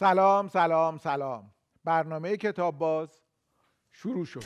سلام سلام سلام برنامه کتاب باز شروع شد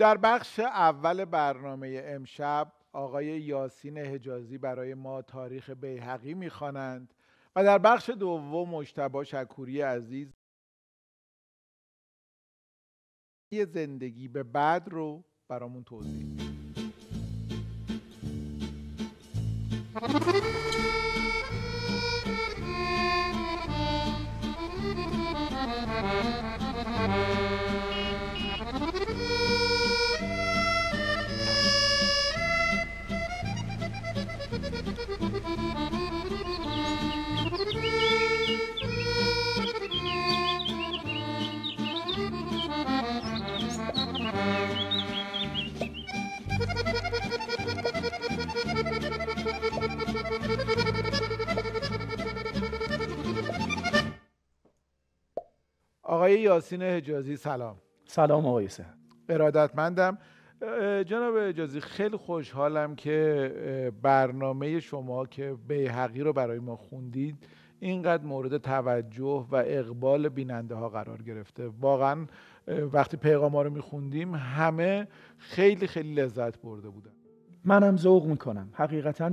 در بخش اول برنامه امشب آقای یاسین حجازی برای ما تاریخ بیهقی میخوانند و در بخش دوم مشتبا شکوری عزیز زندگی به بعد رو برامون توضیح میده آقای یاسین حجازی سلام سلام آقای سه ارادتمندم جناب اجازی خیلی خوشحالم که برنامه شما که بیحقی رو برای ما خوندید اینقدر مورد توجه و اقبال بیننده ها قرار گرفته واقعا وقتی پیغام ها رو میخوندیم همه خیلی خیلی لذت برده بودن منم ذوق میکنم حقیقتا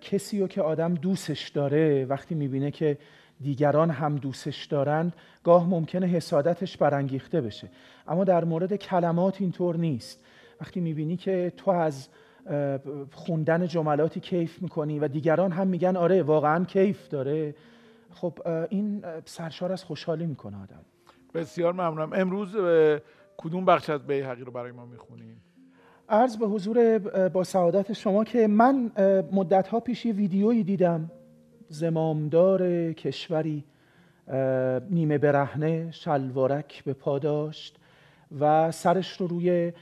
کسی رو که آدم دوستش داره وقتی میبینه که دیگران هم دوستش دارند گاه ممکنه حسادتش برانگیخته بشه اما در مورد کلمات اینطور نیست وقتی میبینی که تو از خوندن جملاتی کیف میکنی و دیگران هم میگن آره واقعا کیف داره خب این سرشار از خوشحالی میکنه آدم بسیار ممنونم امروز کدوم بخش از بیهقی رو برای ما میخونیم عرض به حضور با سعادت شما که من مدت ها پیش یه ویدیویی دیدم زمامدار کشوری نیمه برهنه شلوارک به پا داشت و سرش رو روی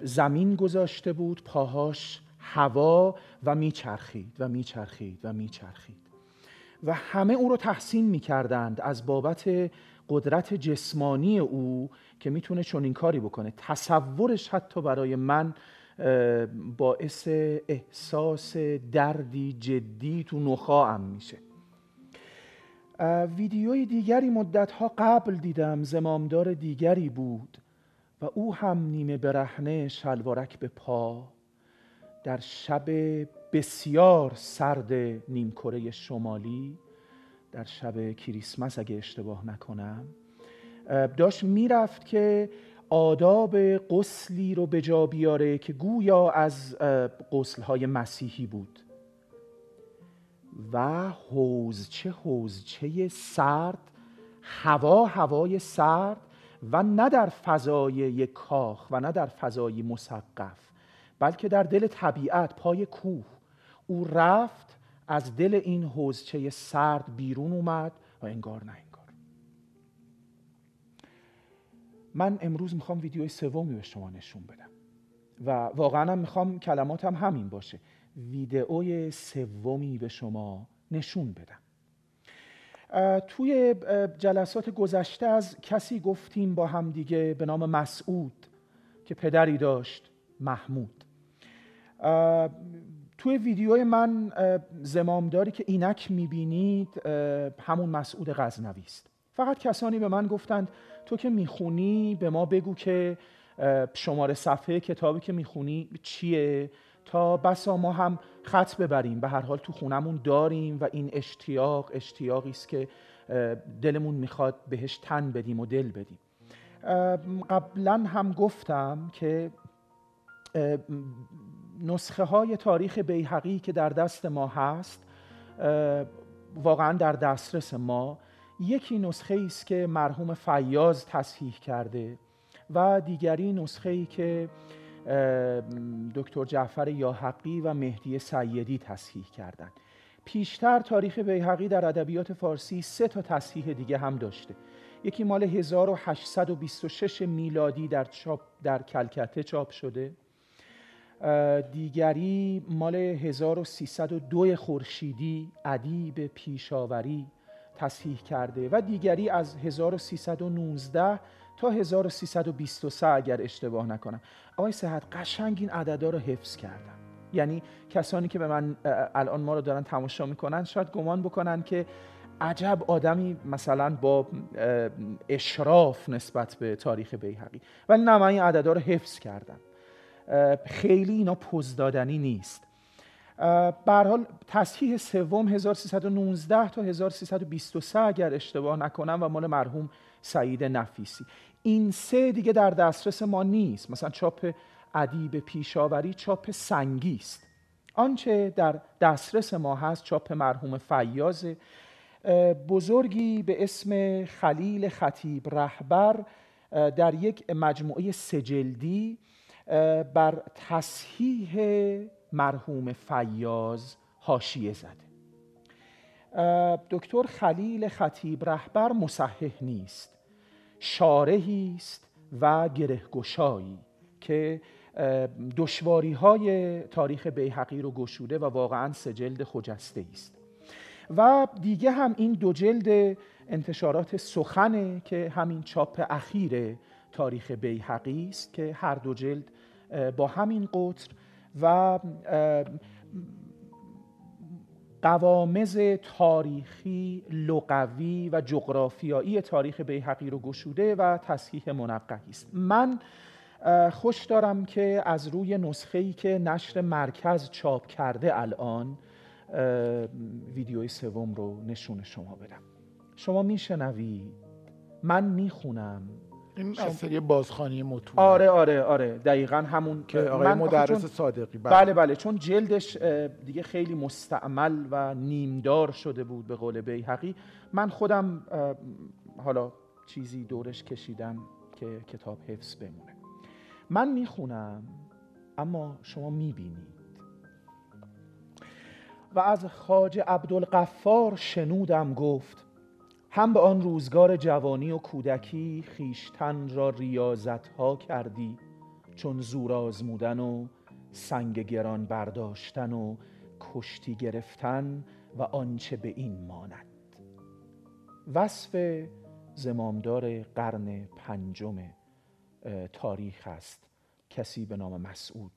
زمین گذاشته بود پاهاش هوا و میچرخید و میچرخید و میچرخید و همه او رو تحسین میکردند از بابت قدرت جسمانی او که میتونه چون این کاری بکنه تصورش حتی برای من باعث احساس دردی جدی تو نخواهم میشه ویدیوی دیگری ها قبل دیدم زمامدار دیگری بود و او هم نیمه برهنه شلوارک به پا در شب بسیار سرد نیمکره شمالی در شب کریسمس اگه اشتباه نکنم داشت میرفت که آداب قسلی رو به جا بیاره که گویا از قسلهای مسیحی بود و حوزچه حوزچه سرد هوا هوای سرد و نه در فضای یک کاخ و نه در فضای مسقف بلکه در دل طبیعت پای کوه او رفت از دل این حوزچه سرد بیرون اومد و انگار نه انگار من امروز میخوام ویدیو سومی به شما نشون بدم و واقعا میخوام کلماتم همین باشه ویدئوی سومی به شما نشون بدم توی جلسات گذشته از کسی گفتیم با هم دیگه به نام مسعود که پدری داشت محمود توی ویدیوی من زمامداری که اینک میبینید همون مسعود غزنوی است فقط کسانی به من گفتند تو که میخونی به ما بگو که شماره صفحه کتابی که میخونی چیه تا بسا ما هم خط ببریم به هر حال تو خونمون داریم و این اشتیاق اشتیاقی است که دلمون میخواد بهش تن بدیم و دل بدیم قبلا هم گفتم که نسخه های تاریخ بیهقی که در دست ما هست واقعا در دسترس ما یکی نسخه ای است که مرحوم فیاض تصحیح کرده و دیگری نسخه ای که دکتر جعفر یاحقی و مهدی سیدی تصحیح کردند پیشتر تاریخ بیهقی در ادبیات فارسی سه تا تصحیح دیگه هم داشته یکی مال 1826 میلادی در چاپ در کلکته چاپ شده دیگری مال 1302 خورشیدی ادیب پیشاوری تصحیح کرده و دیگری از 1319 تا 1323 اگر اشتباه نکنم آقای صحت قشنگ این عددا رو حفظ کردم یعنی کسانی که به من الان ما رو دارن تماشا میکنن شاید گمان بکنن که عجب آدمی مثلا با اشراف نسبت به تاریخ بیهقی ولی نه من این عددا رو حفظ کردم خیلی اینا پوز دادنی نیست به حال تصحیح سوم 1319 تا 1323 اگر اشتباه نکنم و مال مرحوم سعید نفیسی این سه دیگه در دسترس ما نیست مثلا چاپ ادیب پیشاوری چاپ سنگی است آنچه در دسترس ما هست چاپ مرحوم فیاض بزرگی به اسم خلیل خطیب رهبر در یک مجموعه سجلدی بر تصحیح مرحوم فیاز حاشیه زده دکتر خلیل خطیب رهبر مصحح نیست شارحی است و گرهگشایی که دشواری های تاریخ بیحقی رو گشوده و واقعا سه جلد خجسته است و دیگه هم این دو جلد انتشارات سخنه که همین چاپ اخیره تاریخ بیحقی است که هر دو جلد با همین قطر و قوامز تاریخی، لغوی و جغرافیایی تاریخ بیحقی رو گشوده و تصحیح منقحی است من خوش دارم که از روی نسخه‌ای که نشر مرکز چاپ کرده الان ویدیوی سوم رو نشون شما بدم شما میشنوید من میخونم این سری بازخانی متون آره آره آره دقیقا همون که آقای مدرس صادقی بله. بله بله چون جلدش دیگه خیلی مستعمل و نیمدار شده بود به قول بیحقی من خودم حالا چیزی دورش کشیدم که کتاب حفظ بمونه من میخونم اما شما میبینید و از خاج عبدالقفار شنودم گفت هم به آن روزگار جوانی و کودکی خیشتن را ریاضت ها کردی چون زور آزمودن و سنگ گران برداشتن و کشتی گرفتن و آنچه به این ماند وصف زمامدار قرن پنجم تاریخ است کسی به نام مسعود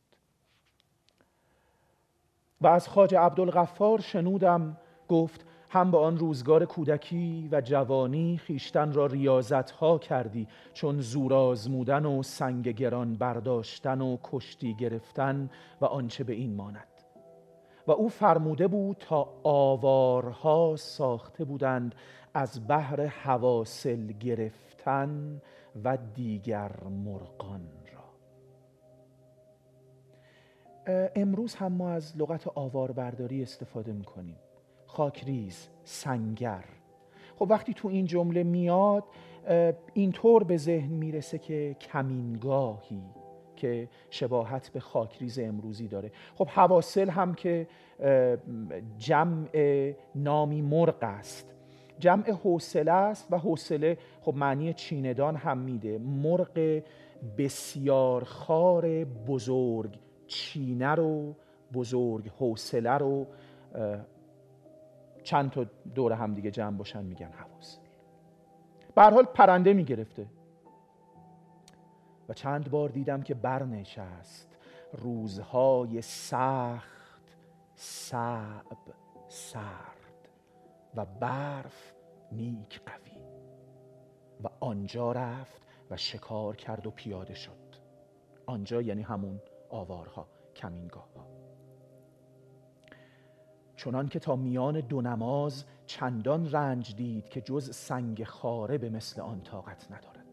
و از خاج عبدالغفار شنودم گفت هم به آن روزگار کودکی و جوانی خیشتن را ریاضت ها کردی چون زور آزمودن و سنگ گران برداشتن و کشتی گرفتن و آنچه به این ماند و او فرموده بود تا آوارها ساخته بودند از بحر حواسل گرفتن و دیگر مرغان را امروز هم ما از لغت آواربرداری استفاده میکنیم خاکریز سنگر خب وقتی تو این جمله میاد اینطور به ذهن میرسه که کمینگاهی که شباهت به خاکریز امروزی داره خب حواسل هم که جمع نامی مرغ است جمع حوصله است و حوصله خب معنی چیندان هم میده مرغ بسیار خار بزرگ چینه رو بزرگ حوصله رو چند تا دور هم دیگه جمع باشن میگن حواس به حال پرنده میگرفته و چند بار دیدم که برنشست روزهای سخت صعب سرد و برف نیک قوی و آنجا رفت و شکار کرد و پیاده شد آنجا یعنی همون آوارها کمینگاه ها چنان که تا میان دو نماز چندان رنج دید که جز سنگ خاره به مثل آن طاقت ندارد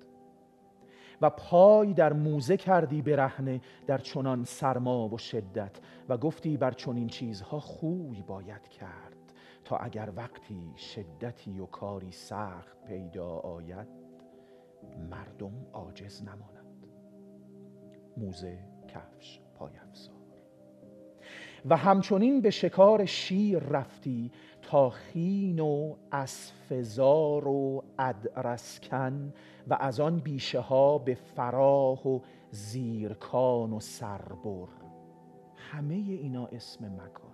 و پای در موزه کردی برهنه در چنان سرما و شدت و گفتی بر چنین چیزها خوی باید کرد تا اگر وقتی شدتی و کاری سخت پیدا آید مردم عاجز نماند موزه کفش پای افزار و همچنین به شکار شیر رفتی تا خین و اسفزار و ادرسکن و از آن بیشه ها به فراه و زیرکان و سربر همه اینا اسم مکانه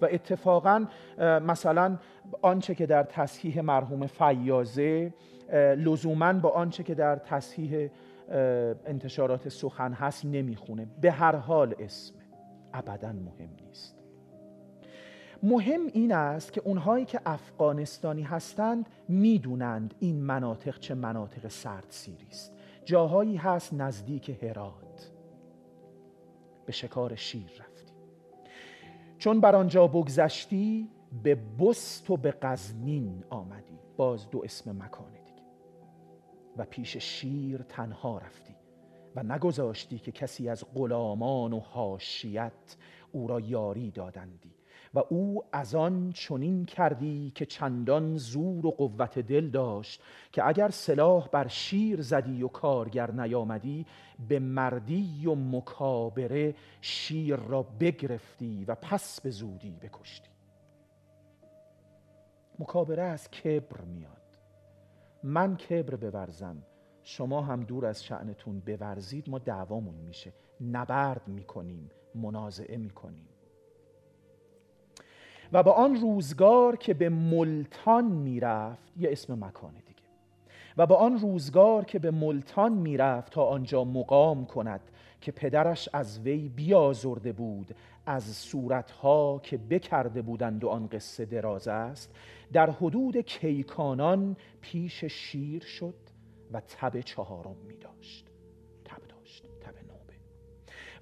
و اتفاقا مثلا آنچه که در تصحیح مرحوم فیازه لزوما با آنچه که در تصحیح انتشارات سخن هست نمیخونه به هر حال اسم ابدا مهم نیست مهم این است که اونهایی که افغانستانی هستند میدونند این مناطق چه مناطق سردسیری است جاهایی هست نزدیک هرات به شکار شیر رفتی چون بر آنجا بگذشتی به بست و به قزنین آمدی باز دو اسم مکان دیگه و پیش شیر تنها رفتی و نگذاشتی که کسی از غلامان و حاشیت او را یاری دادندی و او از آن چنین کردی که چندان زور و قوت دل داشت که اگر سلاح بر شیر زدی و کارگر نیامدی به مردی و مکابره شیر را بگرفتی و پس به زودی بکشتی مکابره از کبر میاد من کبر بورزم شما هم دور از شعنتون بورزید ما دعوامون میشه نبرد میکنیم منازعه میکنیم و با آن روزگار که به ملتان میرفت یه اسم مکانه دیگه و با آن روزگار که به ملتان میرفت تا آنجا مقام کند که پدرش از وی بیازرده بود از صورتها که بکرده بودند و آن قصه دراز است در حدود کیکانان پیش شیر شد و تب چهارم می داشت تب داشت تب نوبه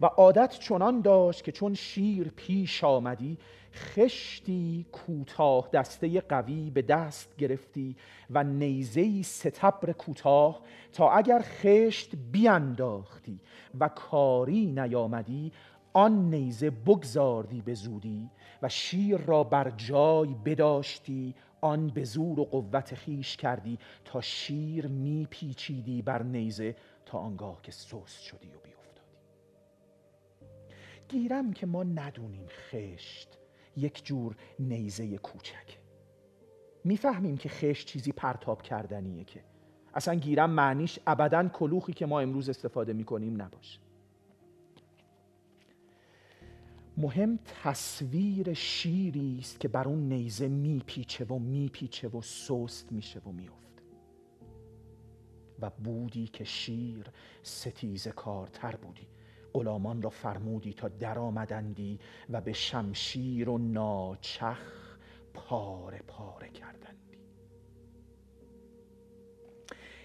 و عادت چنان داشت که چون شیر پیش آمدی خشتی کوتاه دسته قوی به دست گرفتی و نیزه ستبر کوتاه تا اگر خشت بیانداختی و کاری نیامدی آن نیزه بگذاردی به زودی و شیر را بر جای بداشتی آن به زور و قوت خیش کردی تا شیر میپیچیدی بر نیزه تا آنگاه که سست شدی و بیافتادی گیرم که ما ندونیم خشت یک جور نیزه کوچک میفهمیم که خشت چیزی پرتاب کردنیه که اصلا گیرم معنیش ابدا کلوخی که ما امروز استفاده میکنیم نباشه مهم تصویر شیری است که بر اون نیزه میپیچه و میپیچه و سست میشه و میفته و بودی که شیر ستیزه کارتر بودی غلامان را فرمودی تا درآمدندی و به شمشیر و ناچخ پاره پاره کردندی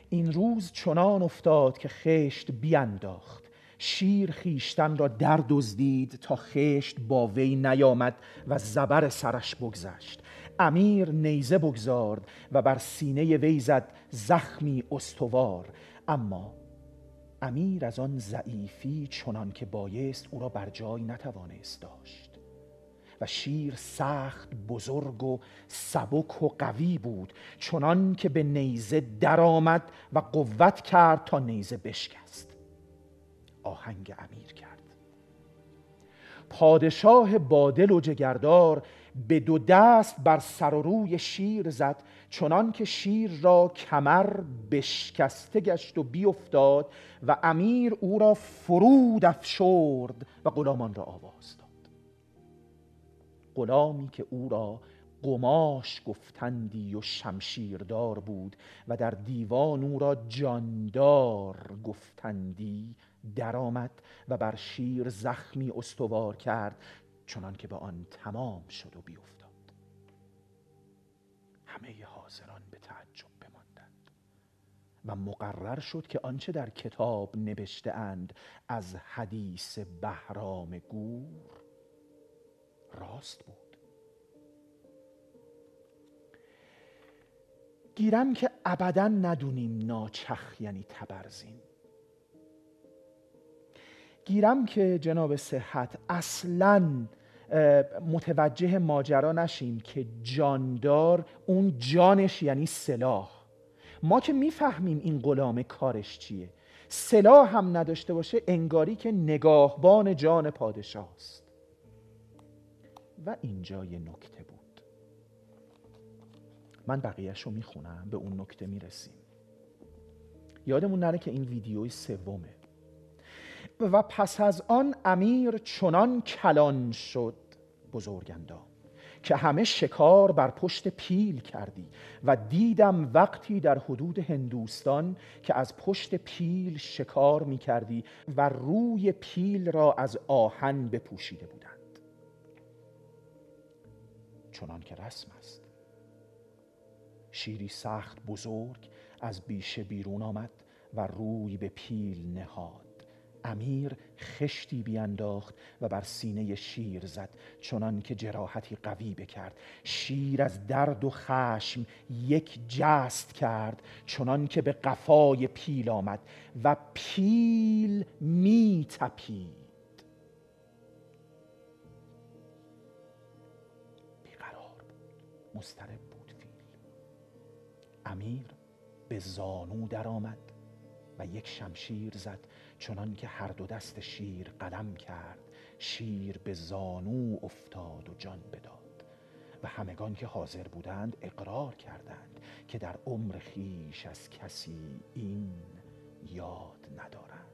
این روز چنان افتاد که خشت بیانداخت شیر خیشتن را در دزدید تا خشت با وی نیامد و زبر سرش بگذشت امیر نیزه بگذارد و بر سینه وی زد زخمی استوار اما امیر از آن ضعیفی چنان که بایست او را بر جای نتوانست داشت و شیر سخت بزرگ و سبک و قوی بود چنان که به نیزه درآمد و قوت کرد تا نیزه بشکست آهنگ امیر کرد پادشاه بادل و جگردار به دو دست بر سر و روی شیر زد چنان که شیر را کمر بشکسته گشت و بیافتاد و امیر او را فرود افشرد و غلامان را آواز داد غلامی که او را قماش گفتندی و شمشیردار بود و در دیوان او را جاندار گفتندی درآمد و بر شیر زخمی استوار کرد چنان که به آن تمام شد و بیفتاد همه حاضران به تعجب بماندند و مقرر شد که آنچه در کتاب نوشته اند از حدیث بهرام گور راست بود گیرم که ابدا ندونیم ناچخ یعنی تبرزین گیرم که جناب صحت اصلا متوجه ماجرا نشیم که جاندار اون جانش یعنی سلاح ما که میفهمیم این غلام کارش چیه سلاح هم نداشته باشه انگاری که نگاهبان جان پادشاه است و اینجا یه نکته بود من بقیهش رو میخونم به اون نکته میرسیم یادمون نره که این ویدیوی سومه و پس از آن امیر چنان کلان شد بزرگندام که همه شکار بر پشت پیل کردی و دیدم وقتی در حدود هندوستان که از پشت پیل شکار می کردی و روی پیل را از آهن بپوشیده بودند چنان که رسم است شیری سخت بزرگ از بیشه بیرون آمد و روی به پیل نهاد امیر خشتی بیانداخت و بر سینه شیر زد چنان که جراحتی قوی بکرد شیر از درد و خشم یک جست کرد چنان که به قفای پیل آمد و پیل می تپید بیقرار بود مسترب بود پیل امیر به زانو درآمد و یک شمشیر زد چنان که هر دو دست شیر قلم کرد شیر به زانو افتاد و جان بداد و همگان که حاضر بودند اقرار کردند که در عمر خیش از کسی این یاد ندارند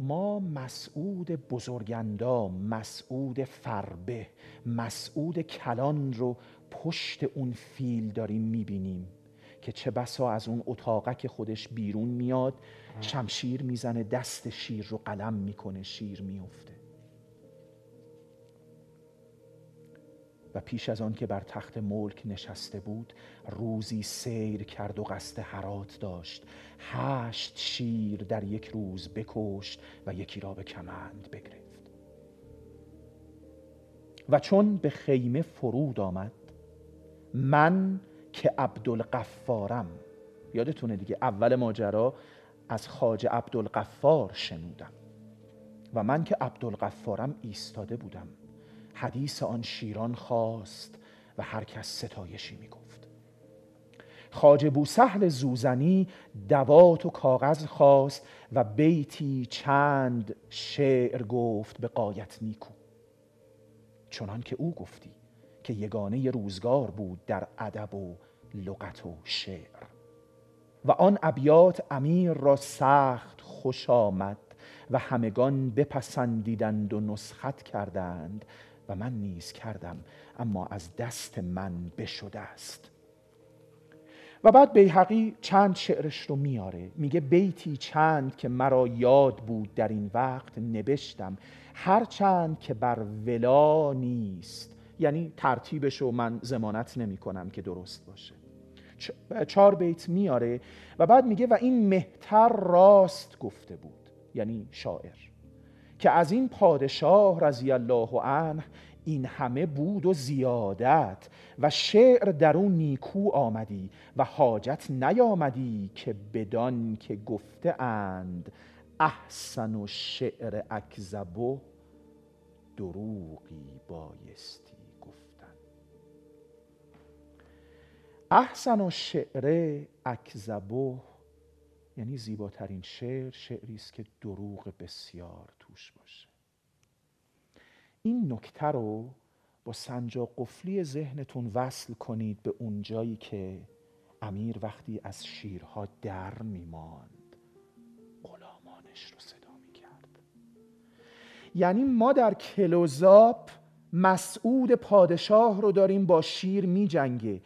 ما مسعود بزرگندام مسعود فربه مسعود کلان رو پشت اون فیل داریم میبینیم که چه بسا از اون که خودش بیرون میاد شمشیر میزنه دست شیر رو قلم میکنه شیر میفته و پیش از آن که بر تخت ملک نشسته بود روزی سیر کرد و قصد حرات داشت هشت شیر در یک روز بکشت و یکی را به کمند بگرفت و چون به خیمه فرود آمد من که عبدالقفارم یادتونه دیگه اول ماجرا از خاج عبدالقفار شنودم و من که عبدالقفارم ایستاده بودم حدیث آن شیران خواست و هر کس ستایشی می گفت خاج بوسهل زوزنی دوات و کاغذ خواست و بیتی چند شعر گفت به قایت نیکو چنان که او گفتی که یگانه روزگار بود در ادب و لغت و شعر و آن ابیات امیر را سخت خوش آمد و همگان بپسندیدند و نسخت کردند و من نیز کردم اما از دست من بشده است و بعد بیحقی چند شعرش رو میاره میگه بیتی چند که مرا یاد بود در این وقت نبشتم هر چند که بر ولا نیست یعنی ترتیبش رو من زمانت نمی کنم که درست باشه چهار بیت میاره و بعد میگه و این مهتر راست گفته بود یعنی شاعر که از این پادشاه رضی الله عنه این همه بود و زیادت و شعر در اون نیکو آمدی و حاجت نیامدی که بدان که گفته اند احسن و شعر اکذب و دروغی بایستی احسن و شعره یعنی زیباترین شعر شعری است که دروغ بسیار توش باشه این نکته رو با سنجا قفلی ذهنتون وصل کنید به اون جایی که امیر وقتی از شیرها در میماند غلامانش رو صدا میکرد یعنی ما در کلوزاب مسعود پادشاه رو داریم با شیر میجنگه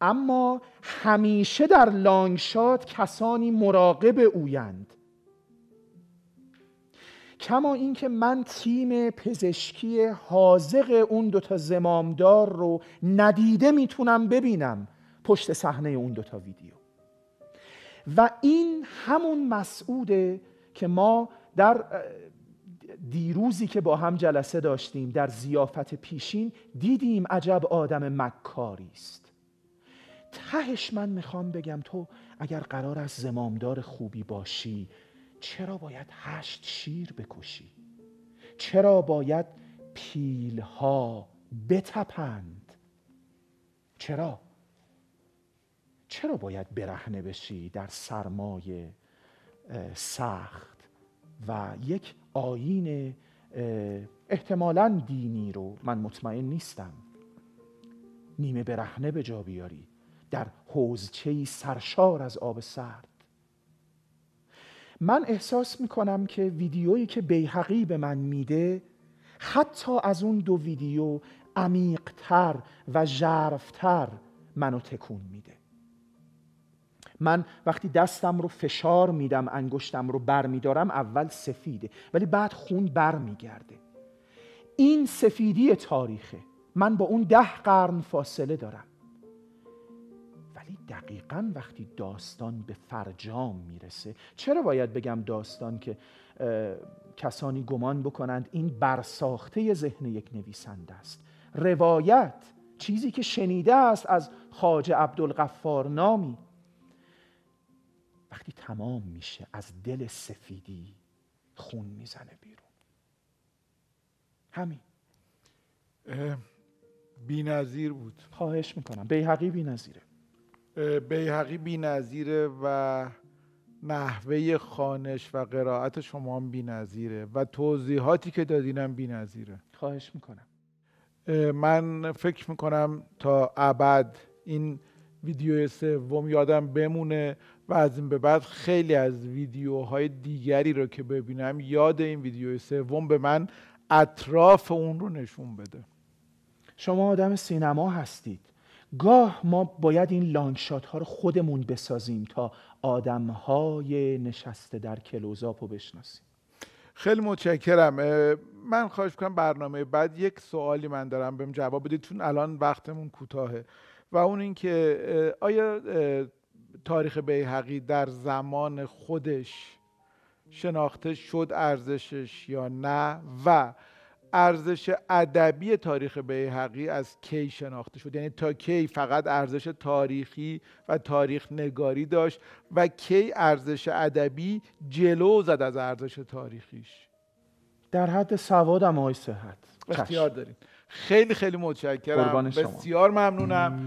اما همیشه در لانگ کسانی مراقب اویند کما اینکه من تیم پزشکی حاضق اون دوتا زمامدار رو ندیده میتونم ببینم پشت صحنه اون دوتا ویدیو و این همون مسعوده که ما در دیروزی که با هم جلسه داشتیم در زیافت پیشین دیدیم عجب آدم مکاری است تهش من میخوام بگم تو اگر قرار از زمامدار خوبی باشی چرا باید هشت شیر بکشی چرا باید پیلها بتپند چرا چرا باید برهنه بشی در سرمایه سخت و یک آین احتمالا دینی رو من مطمئن نیستم نیمه برهنه به جا بیاری در حوزچهی سرشار از آب سرد من احساس کنم که ویدیویی که بیحقی به من میده حتی از اون دو ویدیو عمیقتر و ژرفتر منو تکون میده من وقتی دستم رو فشار میدم انگشتم رو برمیدارم اول سفیده ولی بعد خون بر این سفیدی تاریخه من با اون ده قرن فاصله دارم ولی دقیقا وقتی داستان به فرجام میرسه چرا باید بگم داستان که کسانی گمان بکنند این برساخته ذهن یک نویسنده است روایت چیزی که شنیده است از خاج عبدالغفار نامی وقتی تمام میشه از دل سفیدی خون میزنه بیرون همین بی نظیر بود خواهش میکنم حقی بی نظیره بیحقی بی نظیره و نحوه خانش و قرائت شما هم بی نظیره و توضیحاتی که دادینم بی نظیره خواهش میکنم من فکر میکنم تا ابد این ویدیو سوم یادم بمونه و از این به بعد خیلی از ویدیوهای دیگری رو که ببینم یاد این ویدیو سوم به من اطراف اون رو نشون بده شما آدم سینما هستید گاه ما باید این لانگشات ها رو خودمون بسازیم تا آدم های نشسته در کلوزاپ رو بشناسیم خیلی متشکرم من خواهش کنم برنامه بعد یک سوالی من دارم بهم جواب بدید چون الان وقتمون کوتاهه و اون اینکه آیا تاریخ بیهقی در زمان خودش شناخته شد ارزشش یا نه و ارزش ادبی تاریخ بیهقی از کی شناخته شد یعنی تا کی فقط ارزش تاریخی و تاریخ نگاری داشت و کی ارزش ادبی جلو زد از ارزش تاریخیش در حد سواد هم صحت اختیار دارین خیلی خیلی متشکرم بسیار ممنونم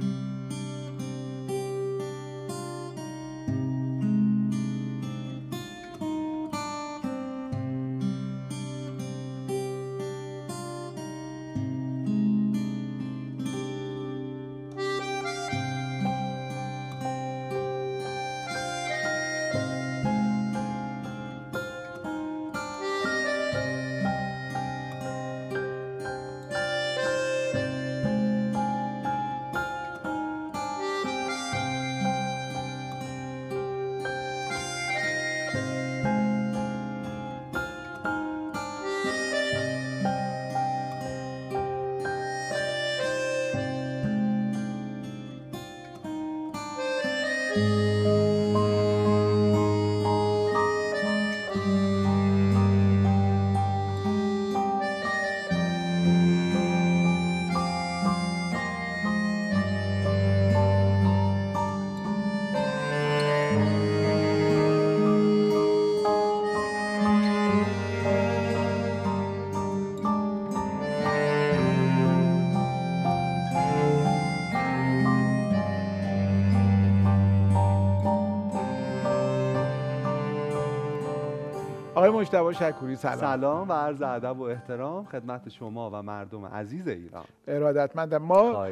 مشتبه شکوری سلام سلام و عرض ادب و احترام خدمت شما و مردم عزیز ایران ارادتمندم ما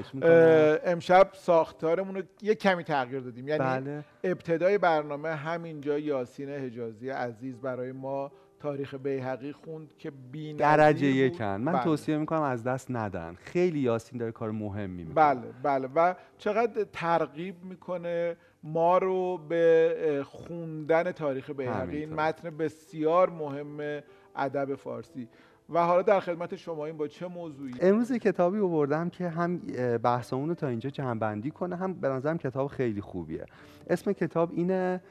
امشب ساختارمون رو یه کمی تغییر دادیم یعنی بله. ابتدای برنامه همینجا یاسین حجازی عزیز برای ما تاریخ بیهقی خوند که بین درجه یکن من بله. توصیه میکنم از دست ندن خیلی یاسین داره کار مهمی میکنه بله بله و چقدر ترغیب میکنه ما رو به خوندن تاریخ بیهقی این متن بسیار مهم ادب فارسی و حالا در خدمت شما این با چه موضوعی امروز کتابی آوردم که هم بحثمون رو تا اینجا جمعبندی کنه هم به نظرم کتاب خیلی خوبیه اسم کتاب اینه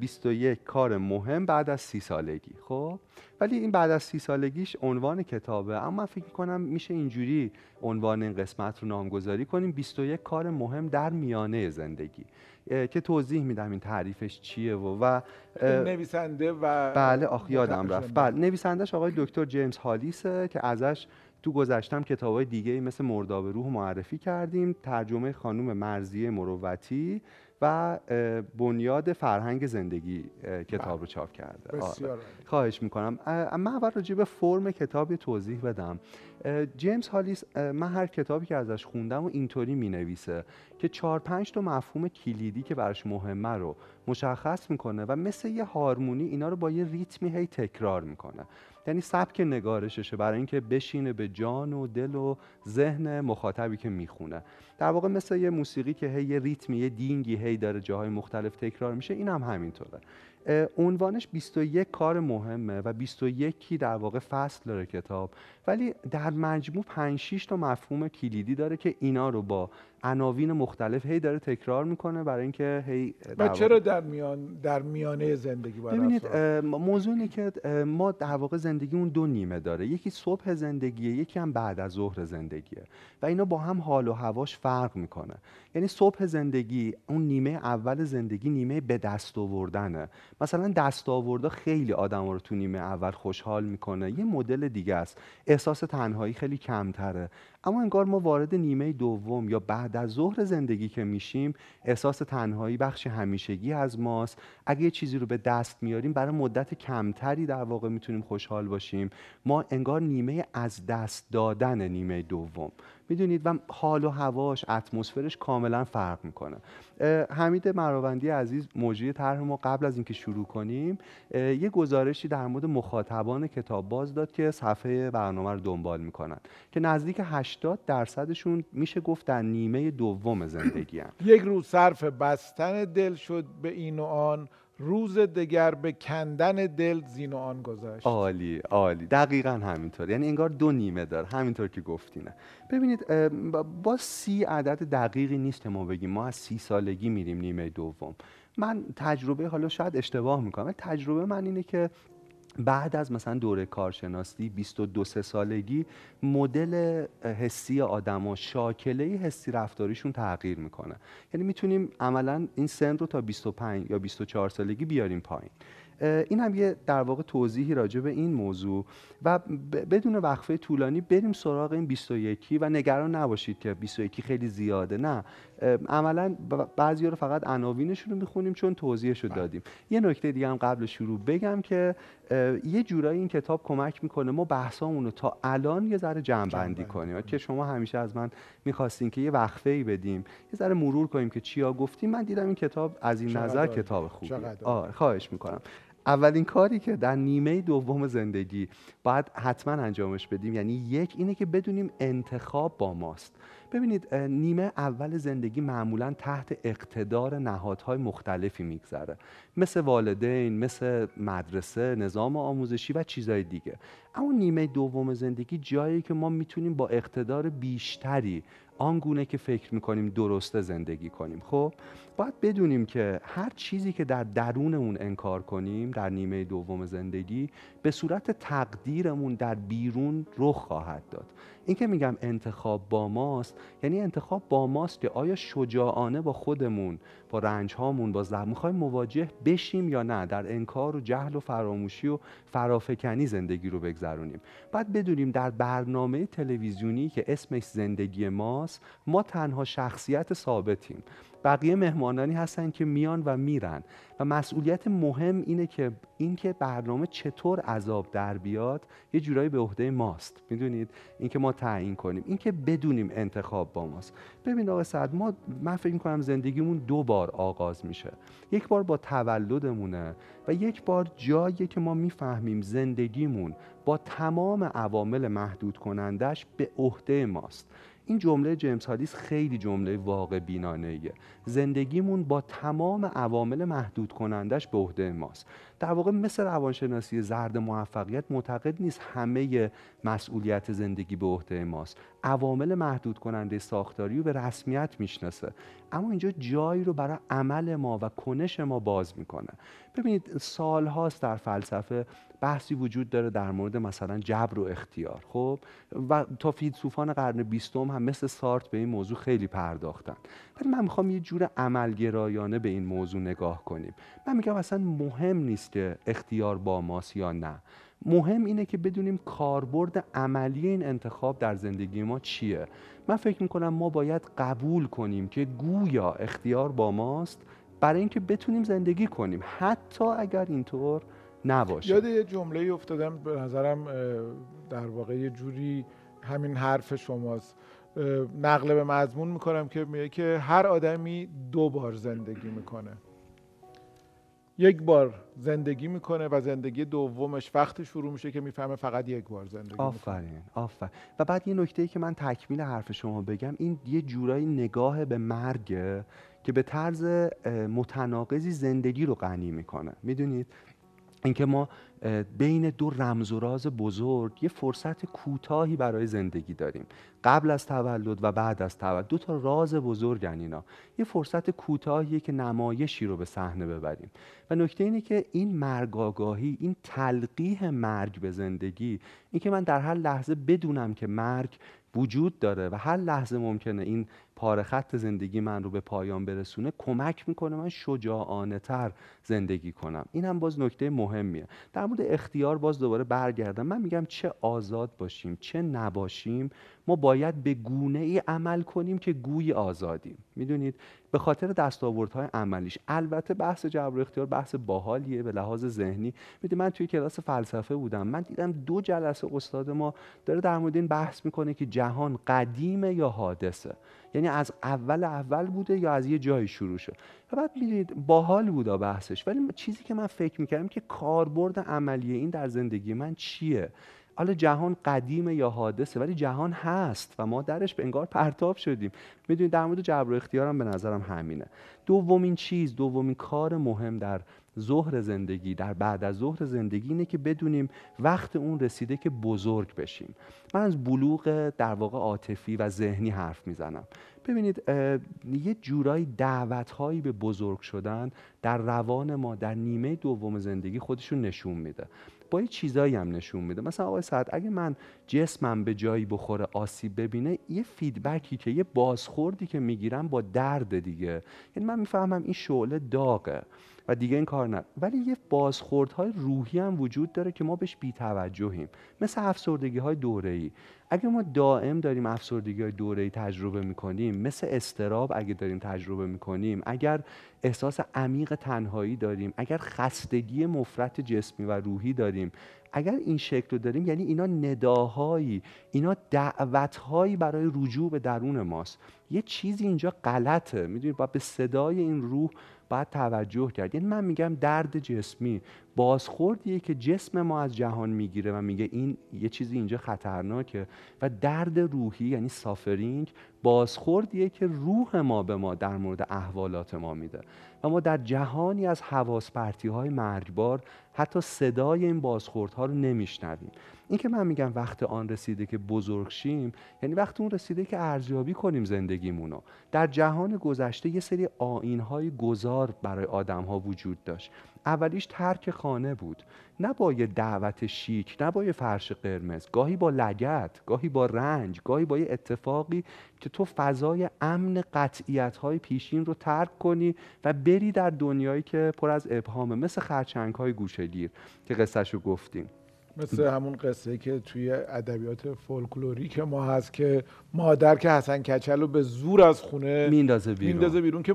21 کار مهم بعد از سی سالگی خب ولی این بعد از سی سالگیش عنوان کتابه اما من فکر کنم میشه اینجوری عنوان این قسمت رو نامگذاری کنیم 21 کار مهم در میانه زندگی که توضیح میدم این تعریفش چیه و و نویسنده و بله آخ یادم بله، رفت بله, بله، نویسندهش آقای دکتر جیمز هالیسه که ازش تو گذشتم های دیگه مثل مرداب روح معرفی کردیم ترجمه خانم مرزیه مروتی و بنیاد فرهنگ زندگی کتاب رو چاپ کرده بسیار آره. خواهش میکنم من اول راجع به فرم کتابی توضیح بدم جیمز هالیس من هر کتابی که ازش خوندم و اینطوری مینویسه که چهار پنج تا مفهوم کلیدی که براش مهمه رو مشخص میکنه و مثل یه هارمونی اینا رو با یه ریتمی هی تکرار میکنه یعنی سبک نگارششه برای اینکه بشینه به جان و دل و ذهن مخاطبی که میخونه در واقع مثل یه موسیقی که هی یه ریتمی یه دینگی هی داره جاهای مختلف تکرار میشه این هم همینطوره عنوانش 21 کار مهمه و 21 کی در واقع فصل داره کتاب ولی در مجموع 5 6 تا مفهوم کلیدی داره که اینا رو با عناوین مختلف هی داره تکرار میکنه برای اینکه هی چرا در میان در میانه زندگی باید ببینید موضوع اینه که ما در واقع زندگی اون دو نیمه داره یکی صبح زندگیه یکی هم بعد از ظهر زندگیه و اینا با هم حال و هواش فرق میکنه یعنی صبح زندگی اون نیمه اول زندگی نیمه به دست آوردنه مثلا دست خیلی آدم رو تو نیمه اول خوشحال میکنه یه مدل دیگه است احساس تنهایی خیلی کمتره اما انگار ما وارد نیمه دوم یا بعد از ظهر زندگی که میشیم احساس تنهایی بخش همیشگی از ماست اگه یه چیزی رو به دست میاریم برای مدت کمتری در واقع میتونیم خوشحال باشیم ما انگار نیمه از دست دادن نیمه دوم میدونید و حال و هواش اتمسفرش کاملا فرق میکنه حمید مراوندی عزیز موجی طرح ما قبل از اینکه شروع کنیم یه گزارشی در مورد مخاطبان کتاب باز داد که صفحه برنامه رو دنبال میکنن که نزدیک 80 درصدشون میشه گفت در نیمه دوم زندگی یک روز صرف بستن دل شد به این و آن روز دگر به کندن دل زین و آن گذاشت عالی عالی دقیقا همینطور یعنی انگار دو نیمه دار همینطور که گفتینه ببینید با سی عدد دقیقی نیست ما بگیم ما از سی سالگی میریم نیمه دوم من تجربه حالا شاید اشتباه میکنم تجربه من اینه که بعد از مثلا دوره کارشناسی 22 سه سالگی مدل حسی آدما شاکله حسی رفتاریشون تغییر میکنه یعنی میتونیم عملا این سن رو تا 25 یا 24 سالگی بیاریم پایین این هم یه در واقع توضیحی راجع به این موضوع و بدون وقفه طولانی بریم سراغ این 21 و نگران نباشید که 21 خیلی زیاده نه عملا بعضی رو فقط عناوینش رو میخونیم چون توضیحش رو بله. دادیم یه نکته دیگه هم قبل شروع بگم که یه جورایی این کتاب کمک میکنه ما بحثامون رو تا الان یه ذره جمعبندی کنیم که شما همیشه از من میخواستین که یه وقفه ای بدیم یه ذره مرور کنیم که چیا گفتیم من دیدم این کتاب از این نظر کتاب خوبه. آره خواهش میکنم اولین کاری که در نیمه دوم زندگی باید حتما انجامش بدیم یعنی یک اینه که بدونیم انتخاب با ماست ببینید نیمه اول زندگی معمولا تحت اقتدار نهادهای مختلفی میگذره مثل والدین مثل مدرسه نظام آموزشی و چیزهای دیگه اما نیمه دوم زندگی جایی که ما میتونیم با اقتدار بیشتری آنگونه که فکر میکنیم درسته زندگی کنیم خب باید بدونیم که هر چیزی که در درونمون انکار کنیم در نیمه دوم زندگی به صورت تقدیرمون در بیرون رخ خواهد داد این که میگم انتخاب با ماست یعنی انتخاب با ماست که آیا شجاعانه با خودمون با رنجهامون با زخم میخوایم مواجه بشیم یا نه در انکار و جهل و فراموشی و فرافکنی زندگی رو بگذرونیم باید بدونیم در برنامه تلویزیونی که اسمش زندگی ماست ما تنها شخصیت ثابتیم بقیه مهمان مهماندانی هستن که میان و میرن و مسئولیت مهم اینه که اینکه برنامه چطور عذاب در بیاد یه جورایی به عهده ماست میدونید اینکه ما تعیین کنیم اینکه بدونیم انتخاب با ماست ببین آقا سعد ما من فکر می‌کنم زندگیمون دو بار آغاز میشه یک بار با تولدمونه و یک بار جایی که ما میفهمیم زندگیمون با تمام عوامل محدود کنندش به عهده ماست این جمله جیمز هالیس خیلی جمله واقع بینانه ایه. زندگیمون با تمام عوامل محدود کنندش به عهده ماست در واقع مثل روانشناسی زرد موفقیت معتقد نیست همه مسئولیت زندگی به عهده ماست عوامل محدود کننده ساختاری رو به رسمیت میشناسه اما اینجا جایی رو برای عمل ما و کنش ما باز میکنه ببینید سالهاست در فلسفه بحثی وجود داره در مورد مثلا جبر و اختیار خب و تا فیلسوفان قرن بیستم هم مثل سارت به این موضوع خیلی پرداختن ولی من میخوام یه جور عملگرایانه به این موضوع نگاه کنیم من میگم اصلا مهم نیست که اختیار با ماست یا نه مهم اینه که بدونیم کاربرد عملی این انتخاب در زندگی ما چیه من فکر میکنم ما باید قبول کنیم که گویا اختیار با ماست برای اینکه بتونیم زندگی کنیم حتی اگر اینطور نباشه یاد یه جمله افتادم به نظرم در واقع یه جوری همین حرف شماست نقل به مضمون میکنم که میگه که هر آدمی دو بار زندگی میکنه یک بار زندگی میکنه و زندگی دومش وقتی شروع میشه که میفهمه فقط یک بار زندگی آفرین آفرین و بعد یه نکته ای که من تکمیل حرف شما بگم این یه جورایی نگاه به مرگ که به طرز متناقضی زندگی رو غنی میکنه میدونید اینکه ما بین دو رمز و راز بزرگ یه فرصت کوتاهی برای زندگی داریم قبل از تولد و بعد از تولد دو تا راز بزرگن اینا یه فرصت کوتاهی که نمایشی رو به صحنه ببریم و نکته اینه که این آگاهی این تلقیح مرگ به زندگی اینکه من در هر لحظه بدونم که مرگ وجود داره و هر لحظه ممکنه این پاره خط زندگی من رو به پایان برسونه کمک میکنه من شجاعانه تر زندگی کنم این هم باز نکته مهمیه در مورد اختیار باز دوباره برگردم من میگم چه آزاد باشیم چه نباشیم ما باید به گونه ای عمل کنیم که گوی آزادیم میدونید به خاطر دستاوردهای عملیش البته بحث جبر اختیار بحث باحالیه به لحاظ ذهنی میدی من توی کلاس فلسفه بودم من دیدم دو جلسه استاد ما داره در مورد این بحث میکنه که جهان قدیمه یا حادثه یعنی از اول اول بوده یا از یه جایی شروع شد و بعد میدونید باحال بودا بحثش ولی چیزی که من فکر میکردم که کاربرد عملی این در زندگی من چیه حالا جهان قدیم یا حادثه ولی جهان هست و ما درش به انگار پرتاب شدیم میدونید در مورد جبر و اختیارم به نظرم همینه دومین چیز دومین کار مهم در ظهر زندگی در بعد از ظهر زندگی اینه که بدونیم وقت اون رسیده که بزرگ بشیم من از بلوغ در واقع عاطفی و ذهنی حرف میزنم ببینید یه جورایی هایی به بزرگ شدن در روان ما در نیمه دوم زندگی خودشون نشون میده با یه چیزایی هم نشون میده مثلا آقای سعد اگه من جسمم به جایی بخوره آسیب ببینه یه فیدبکی که یه بازخوردی که میگیرم با درد دیگه یعنی من میفهمم این شعله داغه و دیگه این کار نه ولی یه های روحی هم وجود داره که ما بهش توجهیم مثل افسردگی های دوره ای اگه ما دائم داریم افسردگی های دوره ای تجربه کنیم مثل استراب اگه داریم تجربه کنیم اگر احساس عمیق تنهایی داریم اگر خستگی مفرت جسمی و روحی داریم اگر این شکل رو داریم یعنی اینا نداهایی اینا دعوتهایی برای رجوع به درون ماست یه چیزی اینجا غلطه میدونید و به صدای این روح باید توجه کرد یعنی من میگم درد جسمی بازخوردیه که جسم ما از جهان میگیره و میگه این یه چیزی اینجا خطرناکه و درد روحی یعنی سافرینگ بازخوردیه که روح ما به ما در مورد احوالات ما میده و ما در جهانی از حواس های مرگبار حتی صدای این بازخوردها رو نمیشنویم این که من میگم وقت آن رسیده که بزرگ شیم یعنی وقت اون رسیده که ارزیابی کنیم رو در جهان گذشته یه سری های گذار برای آدم ها وجود داشت اولیش ترک خانه بود نه با یه دعوت شیک نه با یه فرش قرمز گاهی با لگت گاهی با رنج گاهی با یه اتفاقی که تو فضای امن قطعیت های پیشین رو ترک کنی و بری در دنیایی که پر از ابهامه مثل خرچنگ های گوشه که قصهش رو گفتیم مثل همون قصه که توی ادبیات فولکلوری که ما هست که مادر که حسن کچل رو به زور از خونه میندازه بیرون میندازه بیرون که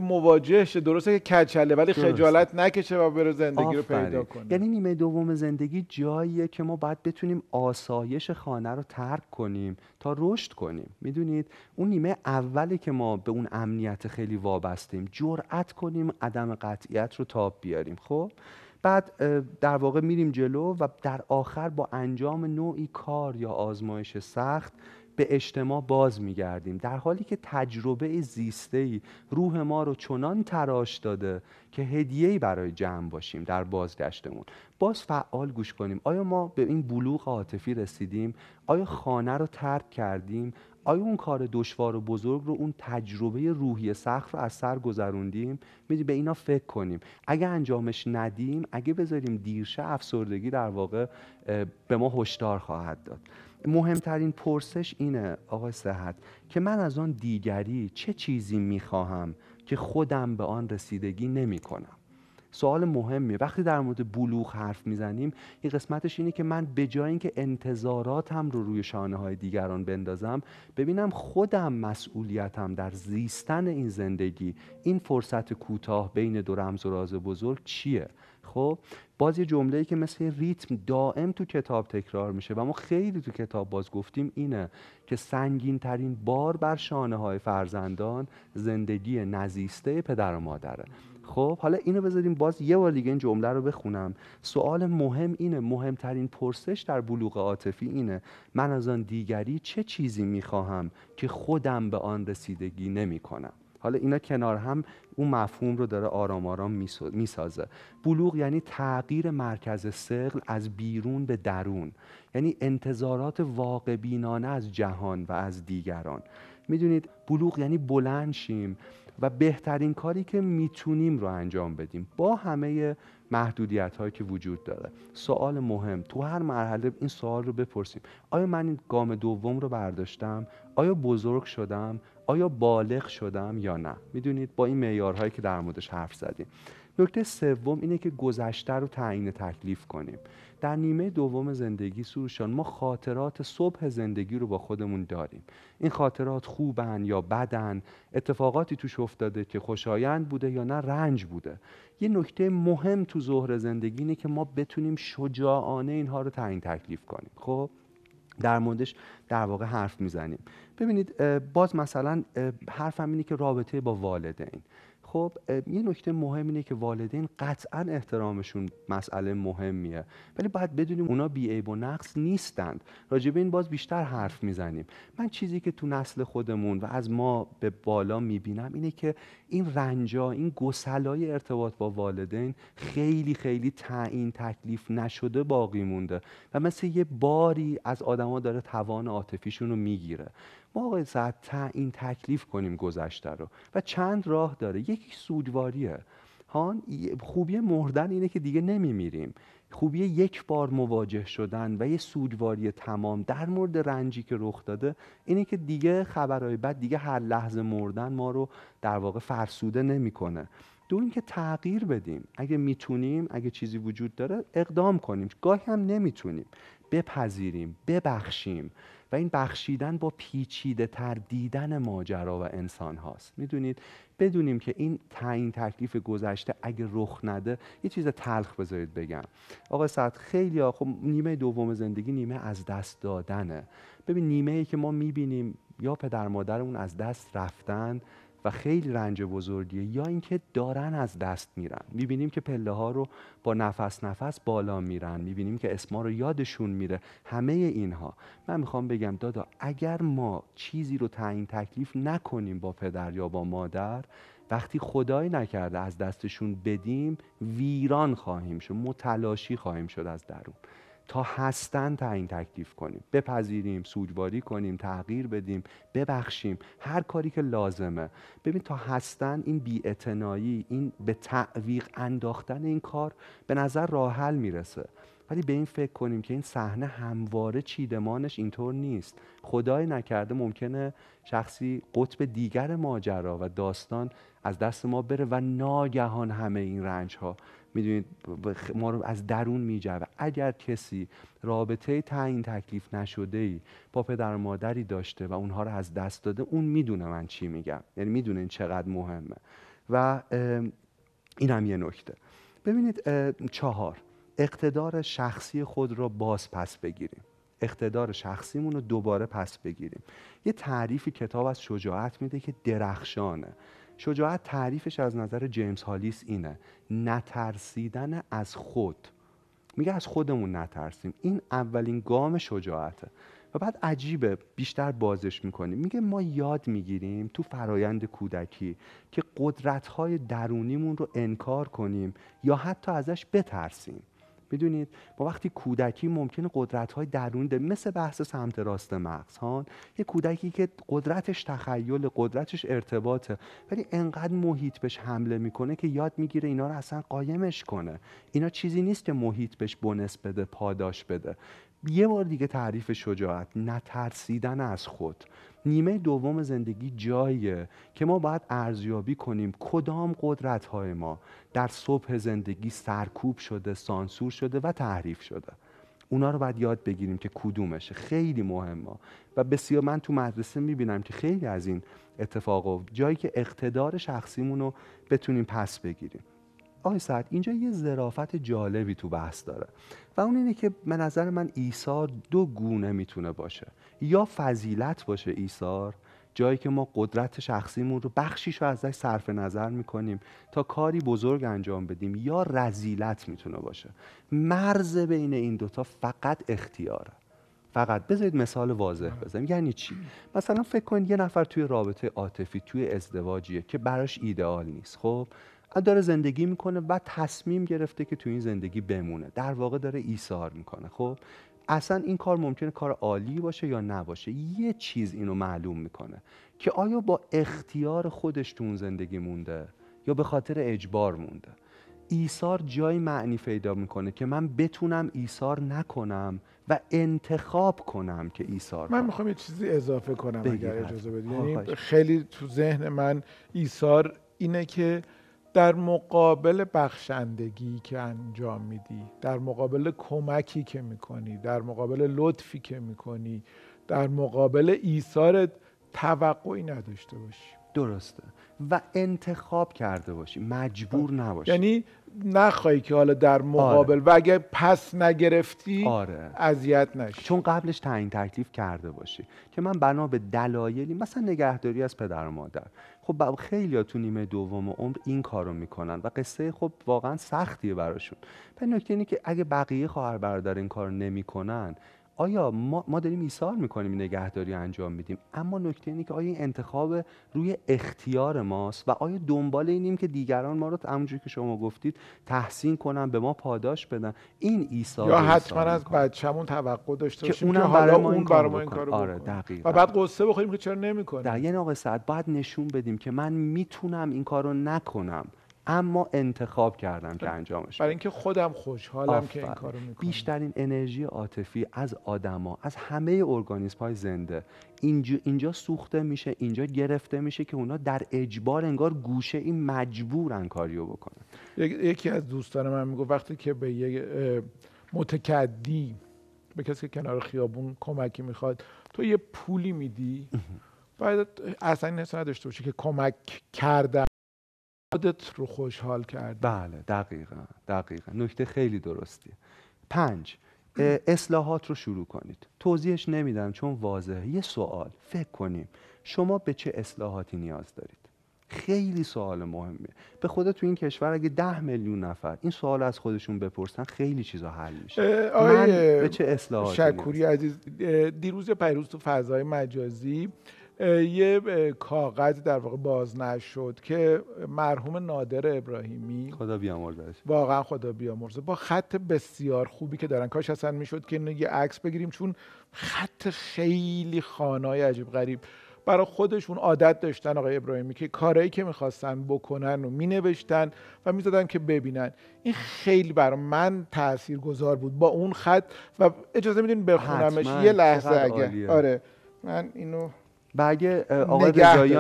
درسته که کچله ولی خجالت نکشه و بره زندگی رو پیدا کنه یعنی نیمه دوم زندگی جاییه که ما باید بتونیم آسایش خانه رو ترک کنیم تا رشد کنیم میدونید اون نیمه اولی که ما به اون امنیت خیلی وابستیم جرأت کنیم عدم قطعیت رو تاب بیاریم خب بعد در واقع میریم جلو و در آخر با انجام نوعی کار یا آزمایش سخت به اجتماع باز میگردیم در حالی که تجربه زیسته ای روح ما رو چنان تراش داده که هدیه برای جمع باشیم در بازگشتمون باز فعال گوش کنیم آیا ما به این بلوغ عاطفی رسیدیم آیا خانه رو ترک کردیم آیا اون کار دشوار و بزرگ رو اون تجربه روحی سخت رو از سر گذروندیم میدی به اینا فکر کنیم اگه انجامش ندیم اگه بذاریم دیرشه افسردگی در واقع به ما هشدار خواهد داد مهمترین پرسش اینه آقای صحت که من از آن دیگری چه چیزی میخواهم که خودم به آن رسیدگی نمی سوال مهمیه وقتی در مورد بلوغ حرف میزنیم این قسمتش اینه که من به جای اینکه انتظاراتم رو روی شانه های دیگران بندازم ببینم خودم مسئولیتم در زیستن این زندگی این فرصت کوتاه بین دو رمز و راز بزرگ چیه خب باز یه جمله‌ای که مثل ریتم دائم تو کتاب تکرار میشه و ما خیلی تو کتاب باز گفتیم اینه که سنگین ترین بار بر شانه های فرزندان زندگی نزیسته پدر و مادره خب حالا اینو بذاریم باز یه بار دیگه این جمله رو بخونم سوال مهم اینه مهمترین پرسش در بلوغ عاطفی اینه من از آن دیگری چه چیزی میخواهم که خودم به آن رسیدگی نمیکنم حالا اینا کنار هم اون مفهوم رو داره آرام آرام میسازه بلوغ یعنی تغییر مرکز سقل از بیرون به درون یعنی انتظارات واقع بینانه از جهان و از دیگران میدونید بلوغ یعنی بلند شیم و بهترین کاری که میتونیم رو انجام بدیم با همه محدودیت هایی که وجود داره سوال مهم تو هر مرحله این سوال رو بپرسیم آیا من این گام دوم رو برداشتم آیا بزرگ شدم آیا بالغ شدم یا نه میدونید با این معیارهایی که در موردش حرف زدیم نکته سوم اینه که گذشته رو تعیین تکلیف کنیم در نیمه دوم زندگی سروشان ما خاطرات صبح زندگی رو با خودمون داریم این خاطرات خوبن یا بدن اتفاقاتی توش افتاده که خوشایند بوده یا نه رنج بوده یه نکته مهم تو ظهر زندگی اینه که ما بتونیم شجاعانه اینها رو تعیین تکلیف کنیم خب در موردش در واقع حرف میزنیم ببینید باز مثلا حرفم اینه که رابطه با والدین خب یه نکته مهم اینه که والدین قطعا احترامشون مسئله مهمیه ولی باید بدونیم اونا بیعیب و نقص نیستند راجبه این باز بیشتر حرف میزنیم من چیزی که تو نسل خودمون و از ما به بالا میبینم اینه که این رنجا این گسلای ارتباط با والدین خیلی خیلی تعیین تکلیف نشده باقی مونده و مثل یه باری از آدما داره توان عاطفیشون رو میگیره ما آقای ساعت تعیین تکلیف کنیم گذشته رو و چند راه داره یکی یکی هان خوبی مردن اینه که دیگه نمیمیریم خوبی یک بار مواجه شدن و یه سودواری تمام در مورد رنجی که رخ داده اینه که دیگه خبرهای بد دیگه هر لحظه مردن ما رو در واقع فرسوده نمیکنه دو اینکه تغییر بدیم اگه میتونیم اگه چیزی وجود داره اقدام کنیم گاهی هم نمیتونیم بپذیریم ببخشیم و این بخشیدن با پیچیده تر دیدن ماجرا و انسان هاست میدونید بدونیم که این تعیین تکلیف گذشته اگه رخ نده یه چیز تلخ بذارید بگم آقا سعد خیلی ها خب نیمه دوم زندگی نیمه از دست دادنه ببین نیمه ای که ما میبینیم یا پدر مادرمون از دست رفتن و خیلی رنج بزرگیه یا اینکه دارن از دست میرن میبینیم که پله ها رو با نفس نفس بالا میرن میبینیم که اسما رو یادشون میره همه اینها من میخوام بگم دادا اگر ما چیزی رو تعیین تکلیف نکنیم با پدر یا با مادر وقتی خدای نکرده از دستشون بدیم ویران خواهیم شد متلاشی خواهیم شد از درون تا هستن تعیین تکلیف کنیم بپذیریم سوگواری کنیم تغییر بدیم ببخشیم هر کاری که لازمه ببین تا هستن این بیاعتنایی این به تعویق انداختن این کار به نظر راه حل میرسه ولی به این فکر کنیم که این صحنه همواره چیدمانش اینطور نیست خدای نکرده ممکنه شخصی قطب دیگر ماجرا و داستان از دست ما بره و ناگهان همه این رنج ها میدونید ما رو از درون میجوه اگر کسی رابطه تعیین تکلیف نشده ای با پدر و مادری داشته و اونها رو از دست داده اون میدونه من چی میگم یعنی میدونه این چقدر مهمه و این هم یه نکته ببینید چهار اقتدار شخصی خود را باز پس بگیریم اقتدار شخصیمون رو دوباره پس بگیریم یه تعریفی کتاب از شجاعت میده که درخشانه شجاعت تعریفش از نظر جیمز هالیس اینه نترسیدن از خود میگه از خودمون نترسیم این اولین گام شجاعته و بعد عجیبه بیشتر بازش میکنیم میگه ما یاد میگیریم تو فرایند کودکی که قدرتهای درونیمون رو انکار کنیم یا حتی ازش بترسیم میدونید با وقتی کودکی ممکن قدرت های درونی ده مثل بحث سمت راست مغز ها یه کودکی که قدرتش تخیل قدرتش ارتباطه ولی انقدر محیط بهش حمله میکنه که یاد میگیره اینا رو اصلا قایمش کنه اینا چیزی نیست که محیط بهش بنس بده پاداش بده یه بار دیگه تعریف شجاعت نترسیدن از خود نیمه دوم زندگی جاییه که ما باید ارزیابی کنیم کدام قدرت های ما در صبح زندگی سرکوب شده سانسور شده و تحریف شده اونا رو باید یاد بگیریم که کدومشه خیلی مهمه و بسیار من تو مدرسه میبینم که خیلی از این اتفاق جایی که اقتدار شخصیمون رو بتونیم پس بگیریم آقای سعد اینجا یه ظرافت جالبی تو بحث داره و اون اینه که به نظر من ایثار دو گونه میتونه باشه یا فضیلت باشه ایثار جایی که ما قدرت شخصیمون رو بخشیش رو ازش صرف نظر میکنیم تا کاری بزرگ انجام بدیم یا رزیلت میتونه باشه مرز بین این دوتا فقط اختیاره فقط بذارید مثال واضح بزنم یعنی چی مثلا فکر کنید یه نفر توی رابطه عاطفی توی ازدواجیه که براش ایدئال نیست خب داره زندگی میکنه و تصمیم گرفته که توی این زندگی بمونه در واقع داره ایثار میکنه خب اصلا این کار ممکنه کار عالی باشه یا نباشه یه چیز اینو معلوم میکنه که آیا با اختیار خودش تو اون زندگی مونده یا به خاطر اجبار مونده ایثار جای معنی پیدا میکنه که من بتونم ایثار نکنم و انتخاب کنم که ایثار من میخوام یه چیزی اضافه کنم اگر اجازه بدید خیلی تو ذهن من ایثار اینه که در مقابل بخشندگی که انجام میدی در مقابل کمکی که میکنی در مقابل لطفی که میکنی در مقابل ایثارت توقعی نداشته باشی درسته و انتخاب کرده باشی مجبور آره. نباشی یعنی نخواهی که حالا در مقابل آره. و اگه پس نگرفتی آره. اذیت نشی چون قبلش تعیین تکلیف کرده باشی که من بنا به دلایلی مثلا نگهداری از پدر و مادر خب خیلی تو نیمه دوم عمر این کارو میکنن و قصه خب واقعا سختیه براشون به نکته اینه که اگه بقیه خواهر برادر این کار نمیکنن آیا ما, داریم ایثار میکنیم نگهداری انجام میدیم اما نکته اینه که آیا این انتخاب روی اختیار ماست و آیا دنبال اینیم که دیگران ما رو همونجوری که شما گفتید تحسین کنن به ما پاداش بدن این ایثار یا حتما از بچه‌مون توقع داشته که, اونم حالا اون برای ما این کارو آره دقیقاً و بعد قصه بخوریم که چرا نمیکنه در یه آقای سعد بعد نشون بدیم که من میتونم این کارو نکنم اما انتخاب کردم که انجامش برای اینکه خودم خوشحالم که این کارو میکنم بیشترین انرژی عاطفی از آدما از همه ارگانیسم های زنده اینجا, اینجا سوخته میشه اینجا گرفته میشه که اونا در اجبار انگار گوشه این مجبورن کاریو بکنن یکی از دوستان من میگه وقتی که به یه متکدی به کسی که کنار خیابون کمکی میخواد تو یه پولی میدی باید اصلا این نداشته باشه که کمک کردم خودت رو خوشحال کرد بله دقیقا دقیقا نکته خیلی درستیه پنج اصلاحات رو شروع کنید توضیحش نمیدم چون واضحه یه سوال فکر کنیم شما به چه اصلاحاتی نیاز دارید خیلی سوال مهمه به خدا تو این کشور اگه ده میلیون نفر این سوال از خودشون بپرسن خیلی چیزا حل میشه من به چه اصلاحاتی شکوری عزیز دیروز پیروز تو فضای مجازی یه کاغذ در واقع باز نشد که مرحوم نادر ابراهیمی خدا بیامرزش واقعا خدا بیامرزه با خط بسیار خوبی که دارن کاش اصلا میشد که یه عکس بگیریم چون خط خیلی خانای عجیب غریب برای خودشون عادت داشتن آقای ابراهیمی که کارهایی که میخواستن بکنن و مینوشتن و میزدن که ببینن این خیلی برای من تأثیر گذار بود با اون خط و اجازه میدین بخونمش یه لحظه اگه آره من اینو و اگه آقای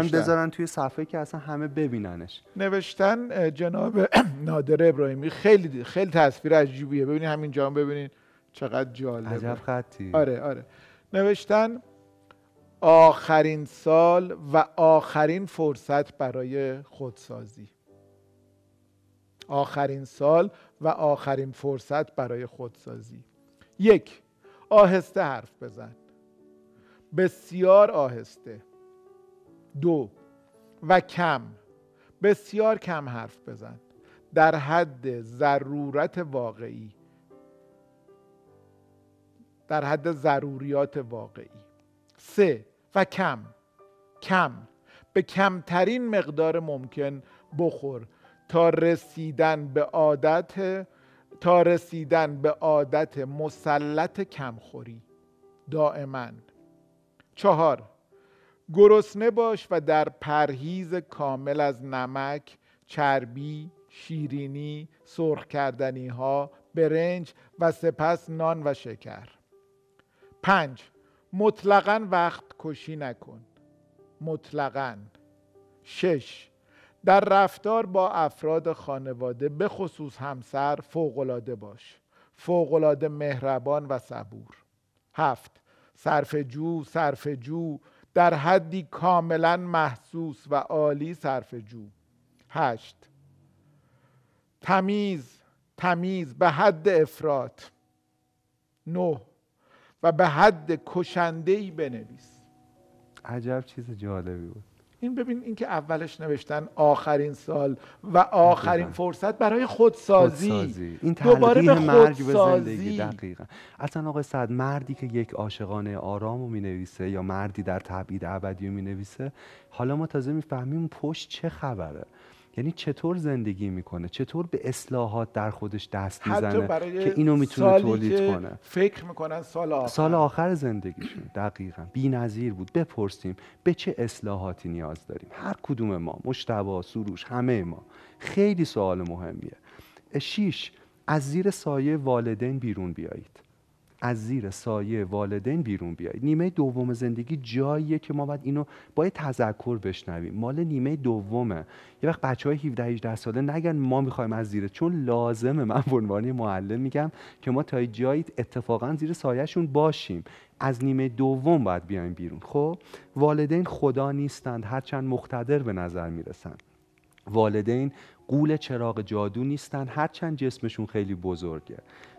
بذارن توی صفحه که اصلا همه ببیننش نوشتن جناب نادر ابراهیمی خیلی خیلی تصویر عجیبیه ببینید جام ببینید چقدر جالبه عجب خطی آره آره نوشتن آخرین سال و آخرین فرصت برای خودسازی آخرین سال و آخرین فرصت برای خودسازی یک آهسته حرف بزن بسیار آهسته دو و کم بسیار کم حرف بزن در حد ضرورت واقعی در حد ضروریات واقعی سه و کم کم به کمترین مقدار ممکن بخور تا رسیدن به عادت تا رسیدن به عادت مسلط کمخوری دائما چهار گرسنه باش و در پرهیز کامل از نمک، چربی، شیرینی، سرخ کردنی ها، برنج و سپس نان و شکر. پنج مطلقا وقت کشی نکن. مطلقا. شش در رفتار با افراد خانواده به خصوص همسر فوقلاده باش. فوقلاده مهربان و صبور. هفت صرف جو در حدی کاملا محسوس و عالی جو. هشت تمیز تمیز به حد افراد نه و به حد کشندهی بنویس عجب چیز جالبی بود این ببین اینکه اولش نوشتن آخرین سال و آخرین فرصت برای خودسازی, خودسازی. این دوباره به مرگ به زندگی اصلا آقای صد مردی که یک عاشقانه آرام رو می نویسه یا مردی در تبعید ابدی رو می نویسه حالا ما تازه میفهمیم پشت چه خبره یعنی چطور زندگی میکنه چطور به اصلاحات در خودش دست میزنه که اینو میتونه تولید کنه فکر میکنن سال آخر سال آخر زندگیشون دقیقا نظیر بود بپرسیم به چه اصلاحاتی نیاز داریم هر کدوم ما مشتبا سروش همه ما خیلی سوال مهمیه شیش از زیر سایه والدین بیرون بیایید از زیر سایه والدین بیرون بیایید نیمه دوم زندگی جاییه که ما باید اینو با تذکر بشنویم مال نیمه دومه یه وقت بچه های 17 18 ساله نگن ما میخوایم از زیره چون لازمه من به عنوان معلم میگم که ما تا جایی اتفاقا زیر سایهشون باشیم از نیمه دوم باید بیایم بیرون خب والدین خدا نیستند هرچند مقتدر به نظر میرسند والدین قول چراغ جادو نیستند هرچند جسمشون خیلی بزرگه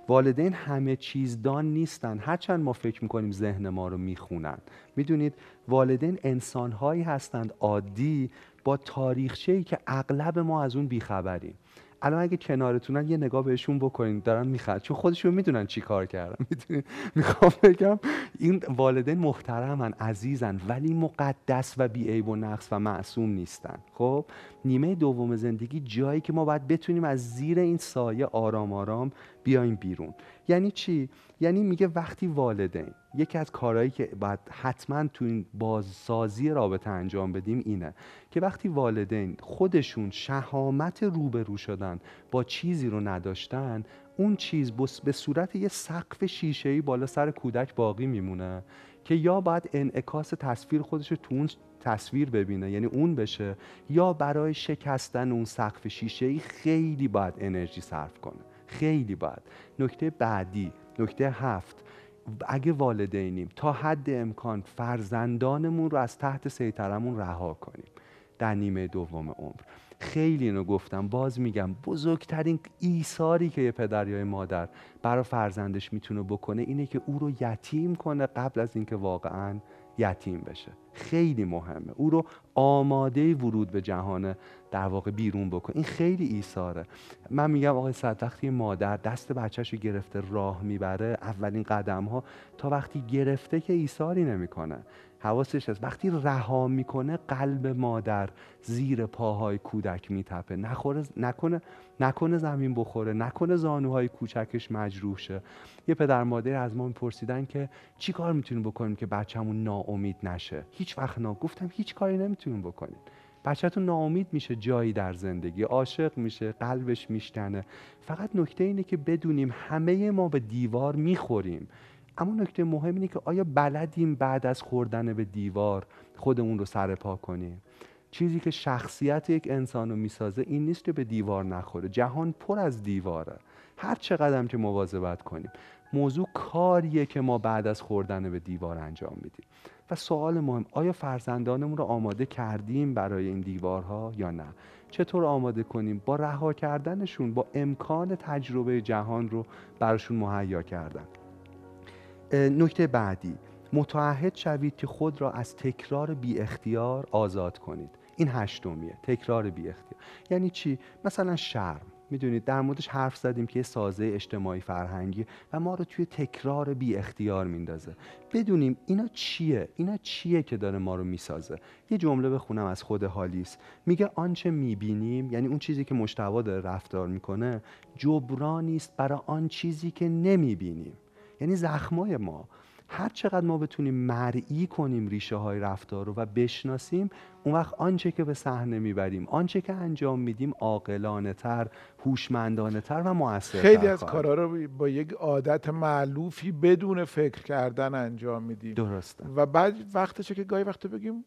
والدین همه چیزدان نیستن هرچند ما فکر میکنیم ذهن ما رو میخونن میدونید والدین انسانهایی هستند عادی با تاریخچه ای که اغلب ما از اون بیخبریم الان اگه کنارتونن یه نگاه بهشون بکنید دارن میخواد چون خودشون میدونن چی کار کردن میخوام بگم این والدین محترمن عزیزن ولی مقدس و بیعیب و نقص و معصوم نیستن خب نیمه دوم زندگی جایی که ما باید بتونیم از زیر این سایه آرام آرام بیایم بیرون یعنی چی یعنی میگه وقتی والدین یکی از کارهایی که باید حتما تو این بازسازی رابطه انجام بدیم اینه که وقتی والدین خودشون شهامت روبرو شدن با چیزی رو نداشتن اون چیز به صورت یه سقف ای بالا سر کودک باقی میمونه که یا باید انعکاس تصویر خودش رو تو اون تصویر ببینه یعنی اون بشه یا برای شکستن اون سقف شیشه ای خیلی باید انرژی صرف کنه خیلی بعد، نکته بعدی نکته هفت اگه والدینیم تا حد امکان فرزندانمون رو از تحت سیطرمون رها کنیم در نیمه دوم عمر خیلی اینو گفتم باز میگم بزرگترین ایثاری که یه پدر یا مادر برای فرزندش میتونه بکنه اینه که او رو یتیم کنه قبل از اینکه واقعا یتیم بشه خیلی مهمه او رو آماده ورود به جهان در واقع بیرون بکن این خیلی ایثاره من میگم آقای صد وقتی مادر دست بچهش رو گرفته راه میبره اولین قدم ها تا وقتی گرفته که ایثاری نمیکنه حواسش هست وقتی رها میکنه قلب مادر زیر پاهای کودک میتپه نخوره نکنه نکنه زمین بخوره نکنه زانوهای کوچکش مجروح شه یه پدر مادر از ما میپرسیدن که چی کار میتونیم بکنیم که بچه‌مون ناامید نشه هیچ وقت نا گفتم هیچ کاری نمیتونیم بکنیم بچهتون ناامید میشه جایی در زندگی عاشق میشه قلبش میشتنه فقط نکته اینه که بدونیم همه ما به دیوار میخوریم اما نکته مهم اینه که آیا بلدیم بعد از خوردن به دیوار خودمون رو سرپا کنیم چیزی که شخصیت یک انسان رو میسازه این نیست که به دیوار نخوره جهان پر از دیواره هر چه قدم که مواظبت کنیم موضوع کاریه که ما بعد از خوردن به دیوار انجام میدیم و سوال مهم آیا فرزندانمون رو آماده کردیم برای این دیوارها یا نه چطور آماده کنیم با رها کردنشون با امکان تجربه جهان رو براشون مهیا کردن نکته بعدی متعهد شوید که خود را از تکرار بی اختیار آزاد کنید این هشتمیه تکرار بی اختیار یعنی چی مثلا شرم میدونید در موردش حرف زدیم که یه سازه اجتماعی فرهنگی و ما رو توی تکرار بی اختیار میندازه بدونیم اینا چیه اینا چیه که داره ما رو میسازه یه جمله بخونم از خود هالیس میگه آنچه میبینیم یعنی اون چیزی که مشتوا داره رفتار میکنه جبرانی است برای آن چیزی که نمیبینیم یعنی زخمای ما هر چقدر ما بتونیم مرئی کنیم ریشه های رفتار رو و بشناسیم اون وقت آنچه که به صحنه میبریم آنچه که انجام میدیم عاقلانه تر هوشمندانه تر و موثرتر خیلی از کارها رو با یک عادت معلوفی بدون فکر کردن انجام میدیم درسته و بعد وقتشه که گاهی وقت بگیم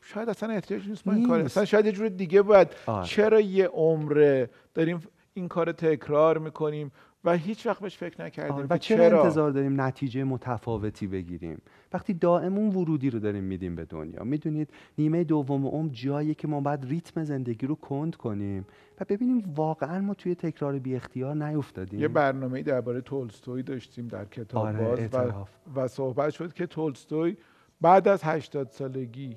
شاید اصلا احتیاج نیست ما این کار اصلا شاید یه جور دیگه باید آره. چرا یه عمره داریم این کار تکرار میکنیم و هیچ وقت بهش فکر نکردیم آره، و چرا, انتظار داریم نتیجه متفاوتی بگیریم وقتی دائم اون ورودی رو داریم میدیم به دنیا میدونید نیمه دوم عمر جایی که ما باید ریتم زندگی رو کند کنیم و ببینیم واقعا ما توی تکرار بی اختیار نیفتادیم یه برنامه درباره تولستوی داشتیم در کتاب آره، باز و, و صحبت شد که تولستوی بعد از 80 سالگی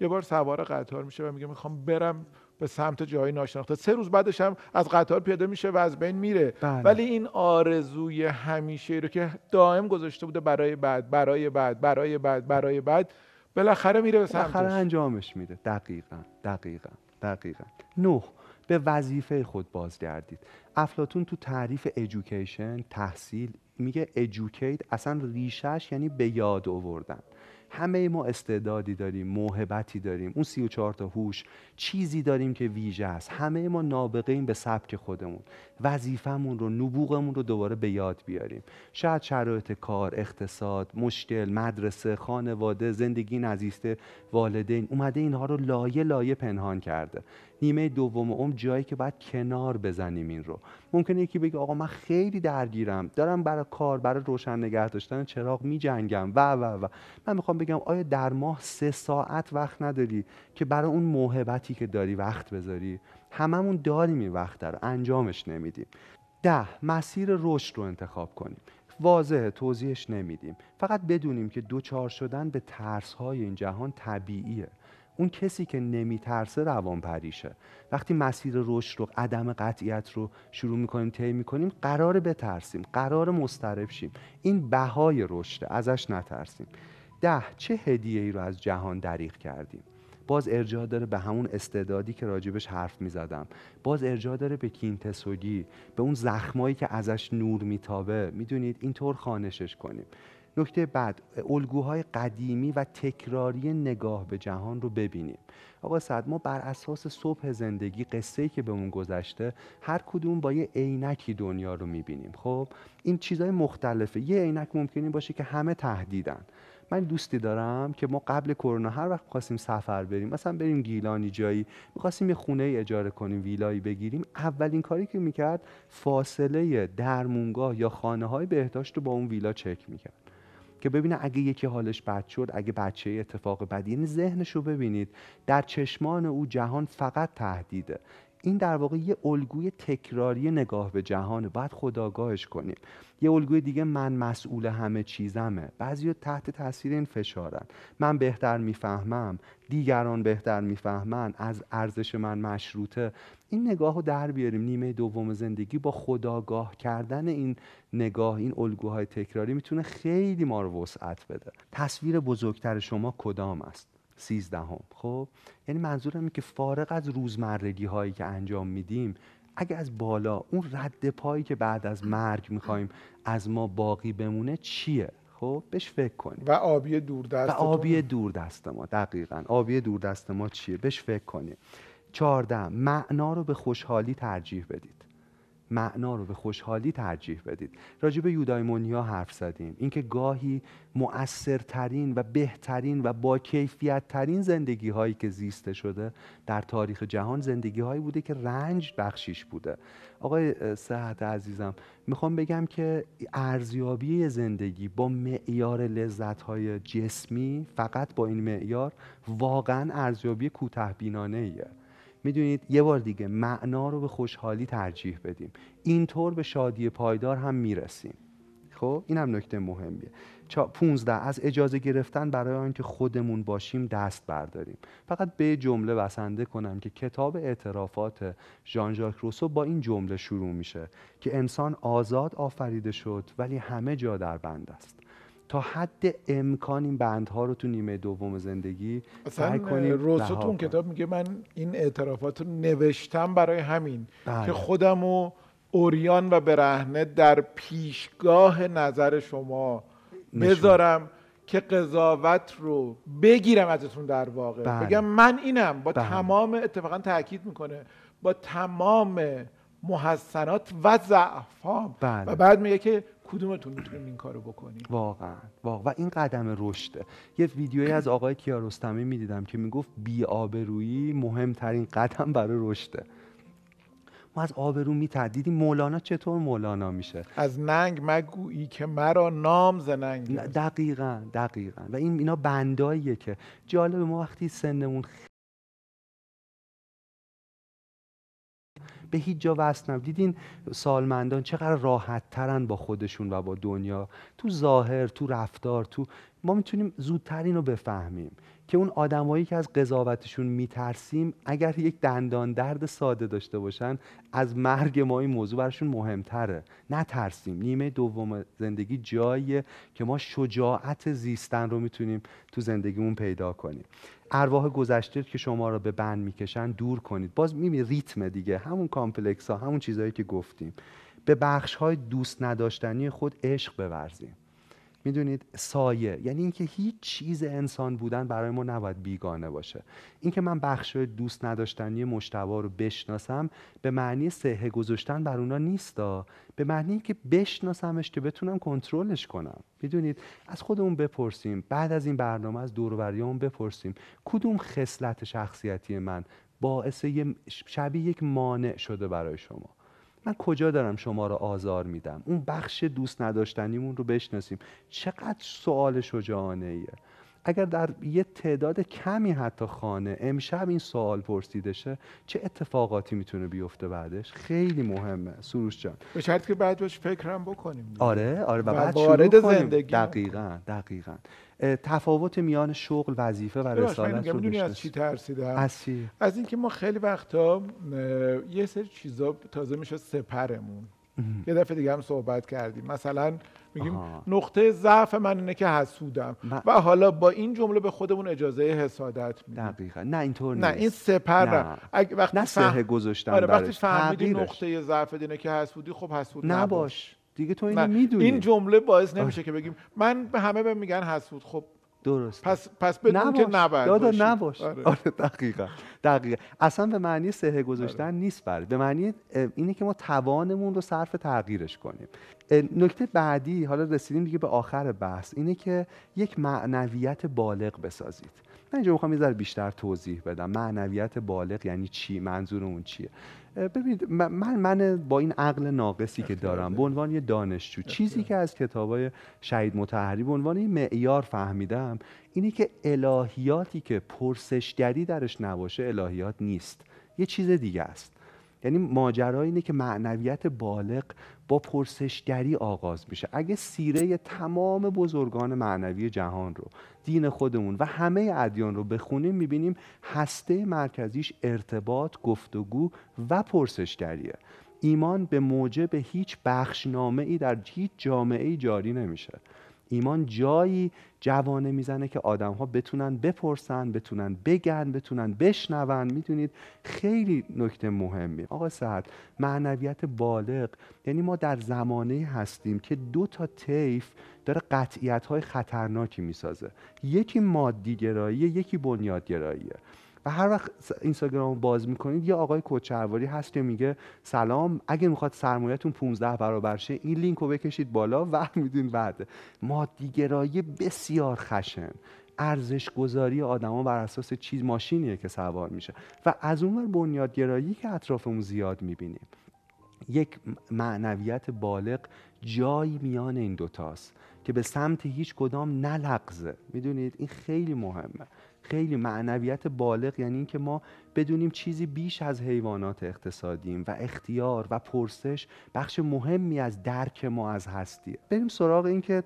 یه بار سوار قطار میشه و میگه میخوام برم به سمت جای ناشناخته سه روز بعدش هم از قطار پیاده میشه و از بین میره بله. ولی این آرزوی همیشه رو که دائم گذاشته بوده برای بعد برای بعد برای بعد برای بعد بالاخره میره به سمتش بالاخره انجامش میده دقیقا دقیقا دقیقا نه به وظیفه خود بازگردید افلاتون تو تعریف ادویکیشن تحصیل میگه ادویکیت اصلا ریشهش یعنی به یاد آوردن همه ما استعدادی داریم موهبتی داریم اون سی و چهار تا هوش چیزی داریم که ویژه است همه ما نابغه به سبک خودمون وظیفمون رو نبوغمون رو دوباره به یاد بیاریم شاید شرایط کار اقتصاد مشکل مدرسه خانواده زندگی نزیسته والدین اومده اینها رو لایه لایه پنهان کرده نیمه دوم عمر جایی که باید کنار بزنیم این رو ممکنه یکی بگه آقا من خیلی درگیرم دارم برای کار برای روشن نگه داشتن چراغ میجنگم و و و من میخوام بگم آیا در ماه سه ساعت وقت نداری که برای اون موهبتی که داری وقت بذاری هممون داریم این وقت رو انجامش نمیدیم ده مسیر رشد رو انتخاب کنیم واضحه توضیحش نمیدیم فقط بدونیم که دوچار شدن به ترس های این جهان طبیعیه اون کسی که نمیترسه روان پریشه وقتی مسیر رشد رو عدم قطعیت رو شروع میکنیم طی میکنیم قرار بترسیم قرار مسترب شیم این بهای رشده، ازش نترسیم ده چه هدیه ای رو از جهان دریغ کردیم باز ارجاع داره به همون استعدادی که راجبش حرف می زدم باز ارجاع داره به کینتسوگی به اون زخمایی که ازش نور میتابه میدونید اینطور خانشش کنیم نکته بعد الگوهای قدیمی و تکراری نگاه به جهان رو ببینیم آقا سعد، ما بر اساس صبح زندگی قصه که به اون گذشته هر کدوم با یه عینکی دنیا رو میبینیم خب این چیزهای مختلفه یه عینک ممکنی باشه که همه تهدیدن من دوستی دارم که ما قبل کرونا هر وقت میخواستیم سفر بریم مثلا بریم گیلانی جایی میخواستیم یه خونه ای اجاره کنیم ویلایی بگیریم اولین کاری که میکرد فاصله درمونگاه یا خانه های بهداشت رو با اون ویلا چک میکرد که ببینه اگه یکی حالش بد شد اگه بچه اتفاق بدی یعنی ذهنشو رو ببینید در چشمان او جهان فقط تهدیده این در واقع یه الگوی تکراری نگاه به جهانه باید خداگاهش کنیم یه الگوی دیگه من مسئول همه چیزمه بعضی تحت تاثیر این فشارن من بهتر میفهمم دیگران بهتر میفهمن از ارزش من مشروطه این نگاه رو در بیاریم نیمه دوم زندگی با خداگاه کردن این نگاه این الگوهای تکراری میتونه خیلی ما رو وسعت بده تصویر بزرگتر شما کدام است سیزدهم خب یعنی منظورم اینه که فارغ از روزمرگی هایی که انجام میدیم اگه از بالا اون رد پایی که بعد از مرگ میخوایم از ما باقی بمونه چیه خب بهش فکر کنیم و آبی دور دست و آبی دور دست ما دقیقا آبی دور دست ما چیه بهش فکر کنیم چهارده معنا رو به خوشحالی ترجیح بدید معنا رو به خوشحالی ترجیح بدید راجع به یودایمونیا حرف زدیم اینکه گاهی مؤثرترین و بهترین و با کیفیت ترین زندگی هایی که زیسته شده در تاریخ جهان زندگی هایی بوده که رنج بخشیش بوده آقای صحت عزیزم میخوام بگم که ارزیابی زندگی با معیار لذت های جسمی فقط با این معیار واقعا ارزیابی کوتاه بینانه ایه میدونید یه بار دیگه معنا رو به خوشحالی ترجیح بدیم اینطور به شادی پایدار هم میرسیم خب این هم نکته مهمیه 15 از اجازه گرفتن برای اینکه خودمون باشیم دست برداریم فقط به جمله بسنده کنم که کتاب اعترافات ژان ژاک روسو با این جمله شروع میشه که انسان آزاد آفریده شد ولی همه جا در بند است تا حد امکان این بندها رو تو نیمه دوم زندگی سعی کنیم روزتون کتاب میگه من این اعترافات رو نوشتم برای همین که بله. خودم و اوریان و برهنه در پیشگاه نظر شما بذارم که قضاوت رو بگیرم ازتون در واقع بله. بگم من اینم با بله. تمام اتفاقا تاکید میکنه با تمام محسنات و ضعفام بله. و بعد میگه که کدومتون میتونیم این کارو بکنیم واقعا و این قدم رشده یه ویدیویی از آقای کیارستمی میدیدم که میگفت بی آبرویی مهمترین قدم برای رشده ما از آبرو میتدیدیم مولانا چطور مولانا میشه از ننگ مگویی که مرا نام زننگ دقیقا دقیقا و این اینا بنداییه که جالب ما وقتی سنمون به هیچ جا وصل نم دیدین سالمندان چقدر راحت ترن با خودشون و با دنیا تو ظاهر تو رفتار تو ما میتونیم زودتر اینو بفهمیم که اون آدمایی که از قضاوتشون میترسیم اگر یک دندان درد ساده داشته باشن از مرگ ما این موضوع براشون مهمتره نترسیم نیمه دوم زندگی جاییه که ما شجاعت زیستن رو میتونیم تو زندگیمون پیدا کنیم ارواح گذشته که شما را به بند میکشن دور کنید باز میمی ریتم دیگه همون کامپلکس ها همون چیزهایی که گفتیم به بخش های دوست نداشتنی خود عشق بورزیم میدونید سایه یعنی اینکه هیچ چیز انسان بودن برای ما نباید بیگانه باشه اینکه من بخش دوست نداشتنی مشتوا رو بشناسم به معنی سهه گذاشتن بر اونا نیستا به معنی اینکه بشناسمش که بتونم کنترلش کنم میدونید از خودمون بپرسیم بعد از این برنامه از دوروریامون بپرسیم کدوم خصلت شخصیتی من باعث شبیه یک مانع شده برای شما من کجا دارم شما رو آزار میدم اون بخش دوست نداشتنیمون رو بشناسیم چقدر سوال شجاعانه ایه اگر در یه تعداد کمی حتی خانه امشب این سوال پرسیده شه چه اتفاقاتی میتونه بیفته بعدش خیلی مهمه سروش جان به شرط که بعدش فکرم بکنیم آره آره بعد شروع کنیم دقیقاً دقیقاً تفاوت میان شغل وظیفه و رسالت رو میدونی از چی ترسیدم از از اینکه ما خیلی وقتا یه سری چیزا تازه میشه سپرمون یه دفعه دیگه هم صحبت کردیم مثلا میگیم نقطه ضعف من اینه که حسودم و حالا با این جمله به خودمون اجازه حسادت میدیم دقیقا نه اینطور نیست نه این سپر نه. اگه وقتی نه سه فهم... گذاشتم آره وقتی فهمیدی نقطه ضعف دینه که حسودی خب حسود نباش. نباش. دیگه تو اینو میدونی این جمله باعث آره. نمیشه که بگیم من به همه به میگن حسود خب درست پس پس بدون که نباید دادا نباش آره. آره دقیقا دقیقا اصلا به معنی سه گذاشتن آره. نیست برای به معنی اینه که ما توانمون رو صرف تغییرش کنیم نکته بعدی حالا رسیدیم دیگه به آخر بحث اینه که یک معنویت بالغ بسازید من اینجا میخوام یه بیشتر توضیح بدم معنویت بالغ یعنی چی منظور اون چیه ببینید من من با این عقل ناقصی که دارم به عنوان یه دانشجو چیزی که از کتابای شهید متحری به عنوان یه معیار فهمیدم اینه که الهیاتی که پرسشگری درش نباشه الهیات نیست یه چیز دیگه است یعنی ماجرا اینه که معنویت بالغ با پرسشگری آغاز میشه اگه سیره تمام بزرگان معنوی جهان رو دین خودمون و همه ادیان رو بخونیم میبینیم هسته مرکزیش ارتباط گفتگو و پرسشگریه ایمان به موجب هیچ بخشنامه ای در هیچ جامعه ای جاری نمیشه ایمان جایی جوانه میزنه که آدم ها بتونن بپرسن بتونن بگن بتونن بشنون میدونید خیلی نکته مهمی آقا سعد معنویت بالغ یعنی ما در زمانه هستیم که دو تا تیف داره قطعیت های خطرناکی میسازه یکی مادیگراییه یکی بنیادگراییه هر وقت اینستاگرام باز میکنید یه آقای کوچهرواری هست که میگه سلام اگه میخواد سرمایهتون 15 برابر شه این لینک رو بکشید بالا و میدین بعد مادیگرایی بسیار خشن ارزش گذاری آدما بر اساس چیز ماشینیه که سوار میشه و از اون ور بنیادگرایی که اطرافمون زیاد میبینیم یک معنویت بالغ جایی میان این دوتاست که به سمت هیچ کدام نلغزه میدونید این خیلی مهمه خیلی معنویت بالغ یعنی اینکه ما بدونیم چیزی بیش از حیوانات اقتصادیم و اختیار و پرسش بخش مهمی از درک ما از هستیه بریم سراغ اینکه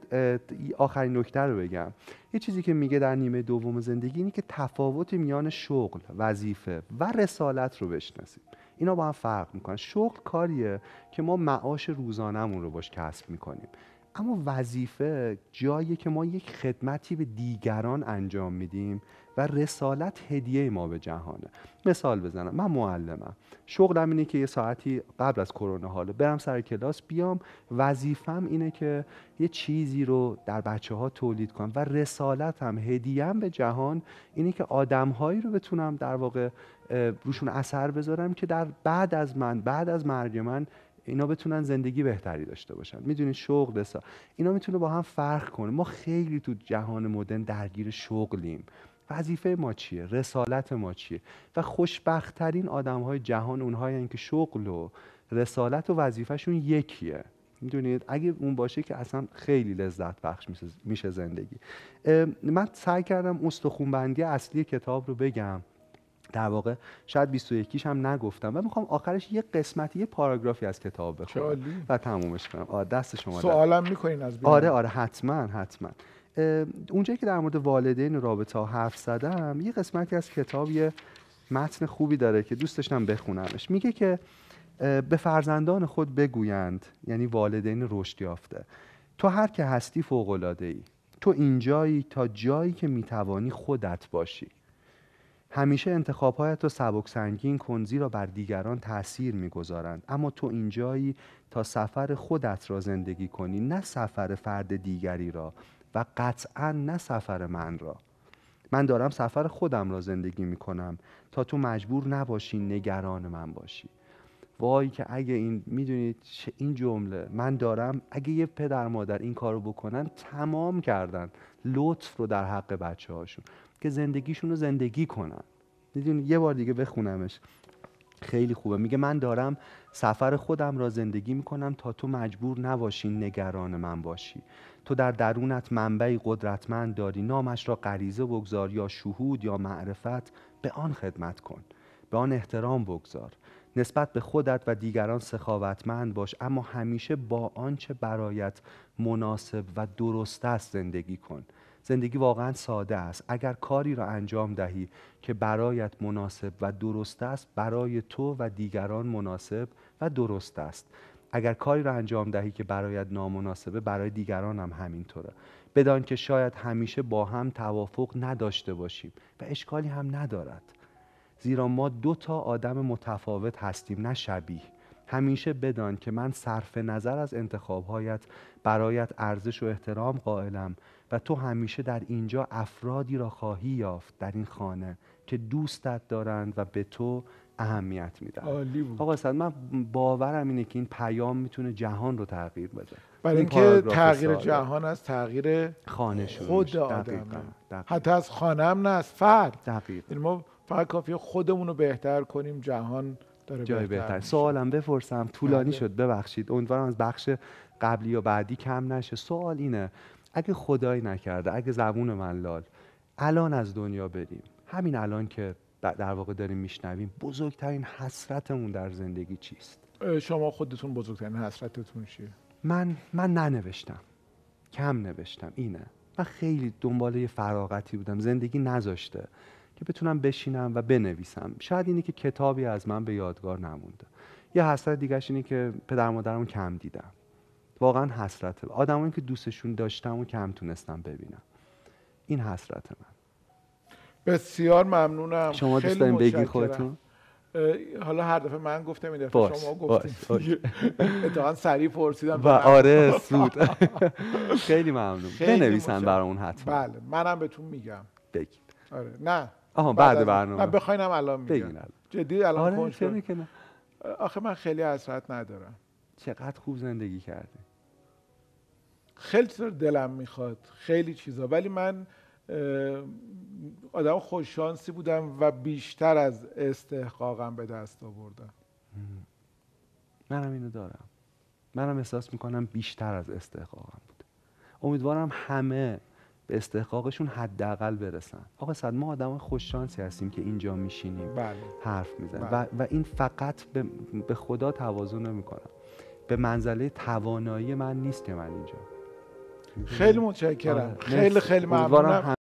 آخرین نکته رو بگم یه چیزی که میگه در نیمه دوم زندگی اینه که تفاوت میان شغل وظیفه و رسالت رو بشناسیم اینا با هم فرق میکنن شغل کاریه که ما معاش روزانهمون رو باش کسب میکنیم اما وظیفه جاییه که ما یک خدمتی به دیگران انجام میدیم و رسالت هدیه ما به جهانه مثال بزنم من معلمم شغلم اینه که یه ساعتی قبل از کرونا حالا برم سر کلاس بیام وظیفم اینه که یه چیزی رو در بچه ها تولید کنم و رسالتم هدیم به جهان اینه که آدمهایی رو بتونم در واقع روشون اثر بذارم که در بعد از من بعد از مرگ من اینا بتونن زندگی بهتری داشته باشن میدونین شغل اینا میتونه با هم فرق کنه ما خیلی تو جهان مدرن درگیر شغلیم وظیفه ما چیه رسالت ما چیه و خوشبختترین آدم های جهان اونهایی که شغل و رسالت و وظیفهشون یکیه میدونید اگه اون باشه که اصلا خیلی لذت بخش میشه زندگی من سعی کردم استخونبندی اصلی کتاب رو بگم در واقع شاید 21 هم نگفتم و میخوام آخرش یه قسمتی یه پاراگرافی از کتاب بخونم و تمومش کنم آره دست شما سوالم میکنین از بیرون آره آره حتما حتما اونجایی که در مورد والدین رابطه ها حرف زدم یه قسمتی از کتاب یه متن خوبی داره که دوست داشتم بخونمش میگه که به فرزندان خود بگویند یعنی والدین رشد یافته تو هر که هستی فوق ای تو اینجایی تا جایی که میتوانی خودت باشی همیشه انتخابهایت تو سبک سنگین کن زیرا بر دیگران تاثیر میگذارند اما تو اینجایی تا سفر خودت را زندگی کنی نه سفر فرد دیگری را و قطعا نه سفر من را من دارم سفر خودم را زندگی می تا تو مجبور نباشی نگران من باشی وای که اگه این میدونید این جمله من دارم اگه یه پدر مادر این کارو بکنن تمام کردن لطف رو در حق بچه هاشون که زندگیشون رو زندگی کنن میدونید یه بار دیگه بخونمش خیلی خوبه میگه من دارم سفر خودم را زندگی میکنم تا تو مجبور نباشی نگران من باشی تو در درونت منبعی قدرتمند داری نامش را غریزه بگذار یا شهود یا معرفت به آن خدمت کن به آن احترام بگذار نسبت به خودت و دیگران سخاوتمند باش اما همیشه با آنچه برایت مناسب و درست است زندگی کن زندگی واقعا ساده است اگر کاری را انجام دهی که برایت مناسب و درست است برای تو و دیگران مناسب و درست است اگر کاری را انجام دهی که برایت نامناسبه برای دیگران هم همینطوره بدان که شاید همیشه با هم توافق نداشته باشیم و اشکالی هم ندارد زیرا ما دو تا آدم متفاوت هستیم نه شبیه همیشه بدان که من صرف نظر از انتخابهایت برایت ارزش و احترام قائلم و تو همیشه در اینجا افرادی را خواهی یافت در این خانه که دوستت دارند و به تو اهمیت میدن آقا صد من باورم اینه که این پیام میتونه جهان رو تغییر بده برای اینکه تغییر جهان از تغییر خانه خود آدم حتی از خانه هم نه از فرد این یعنی ما فقط کافیه خودمون رو بهتر کنیم جهان داره جای بهتر, سوالم بپرسم طولانی بله. شد ببخشید امیدوارم از بخش قبلی یا بعدی کم نشه سوال اینه اگه خدایی نکرده اگه زبون من لال الان از دنیا بریم همین الان که در واقع داریم میشنویم بزرگترین حسرتمون در زندگی چیست شما خودتون بزرگترین حسرتتون چیه من من ننوشتم کم نوشتم اینه من خیلی دنبال یه فراغتی بودم زندگی نذاشته که بتونم بشینم و بنویسم شاید اینه که کتابی از من به یادگار نمونده یه حسرت دیگهش اینه که پدر مادرمو کم دیدم واقعا حسرته آدمایی که دوستشون داشتم و کم تونستم ببینم این حسرت من بسیار ممنونم شما دوست دارین بگی خودتون حالا هر دفعه من گفتم این دفعه شما گفتیم سریع پرسیدم و آره سود خیلی ممنون بنویسن اون حتما بله منم بهتون میگم بگید آره نه آها بعد برنامه نه بخواینم الان میگم جدید الان جدی الان آره آخه من خیلی حسرت ندارم چقدر خوب زندگی کردی خیلی دلم میخواد خیلی چیزا ولی من آدم خوششانسی بودم و بیشتر از استحقاقم به دست آوردم منم اینو دارم منم احساس میکنم بیشتر از استحقاقم بود امیدوارم همه به استحقاقشون حداقل برسن آقا صد ما آدم خوششانسی هستیم که اینجا میشینیم بله. حرف میزنیم بله. و, و, این فقط به, خدا توازن نمیکنم به منزله توانایی من نیست که من اینجا خیلی متشکرم آره، خیلی خیلی ممنونم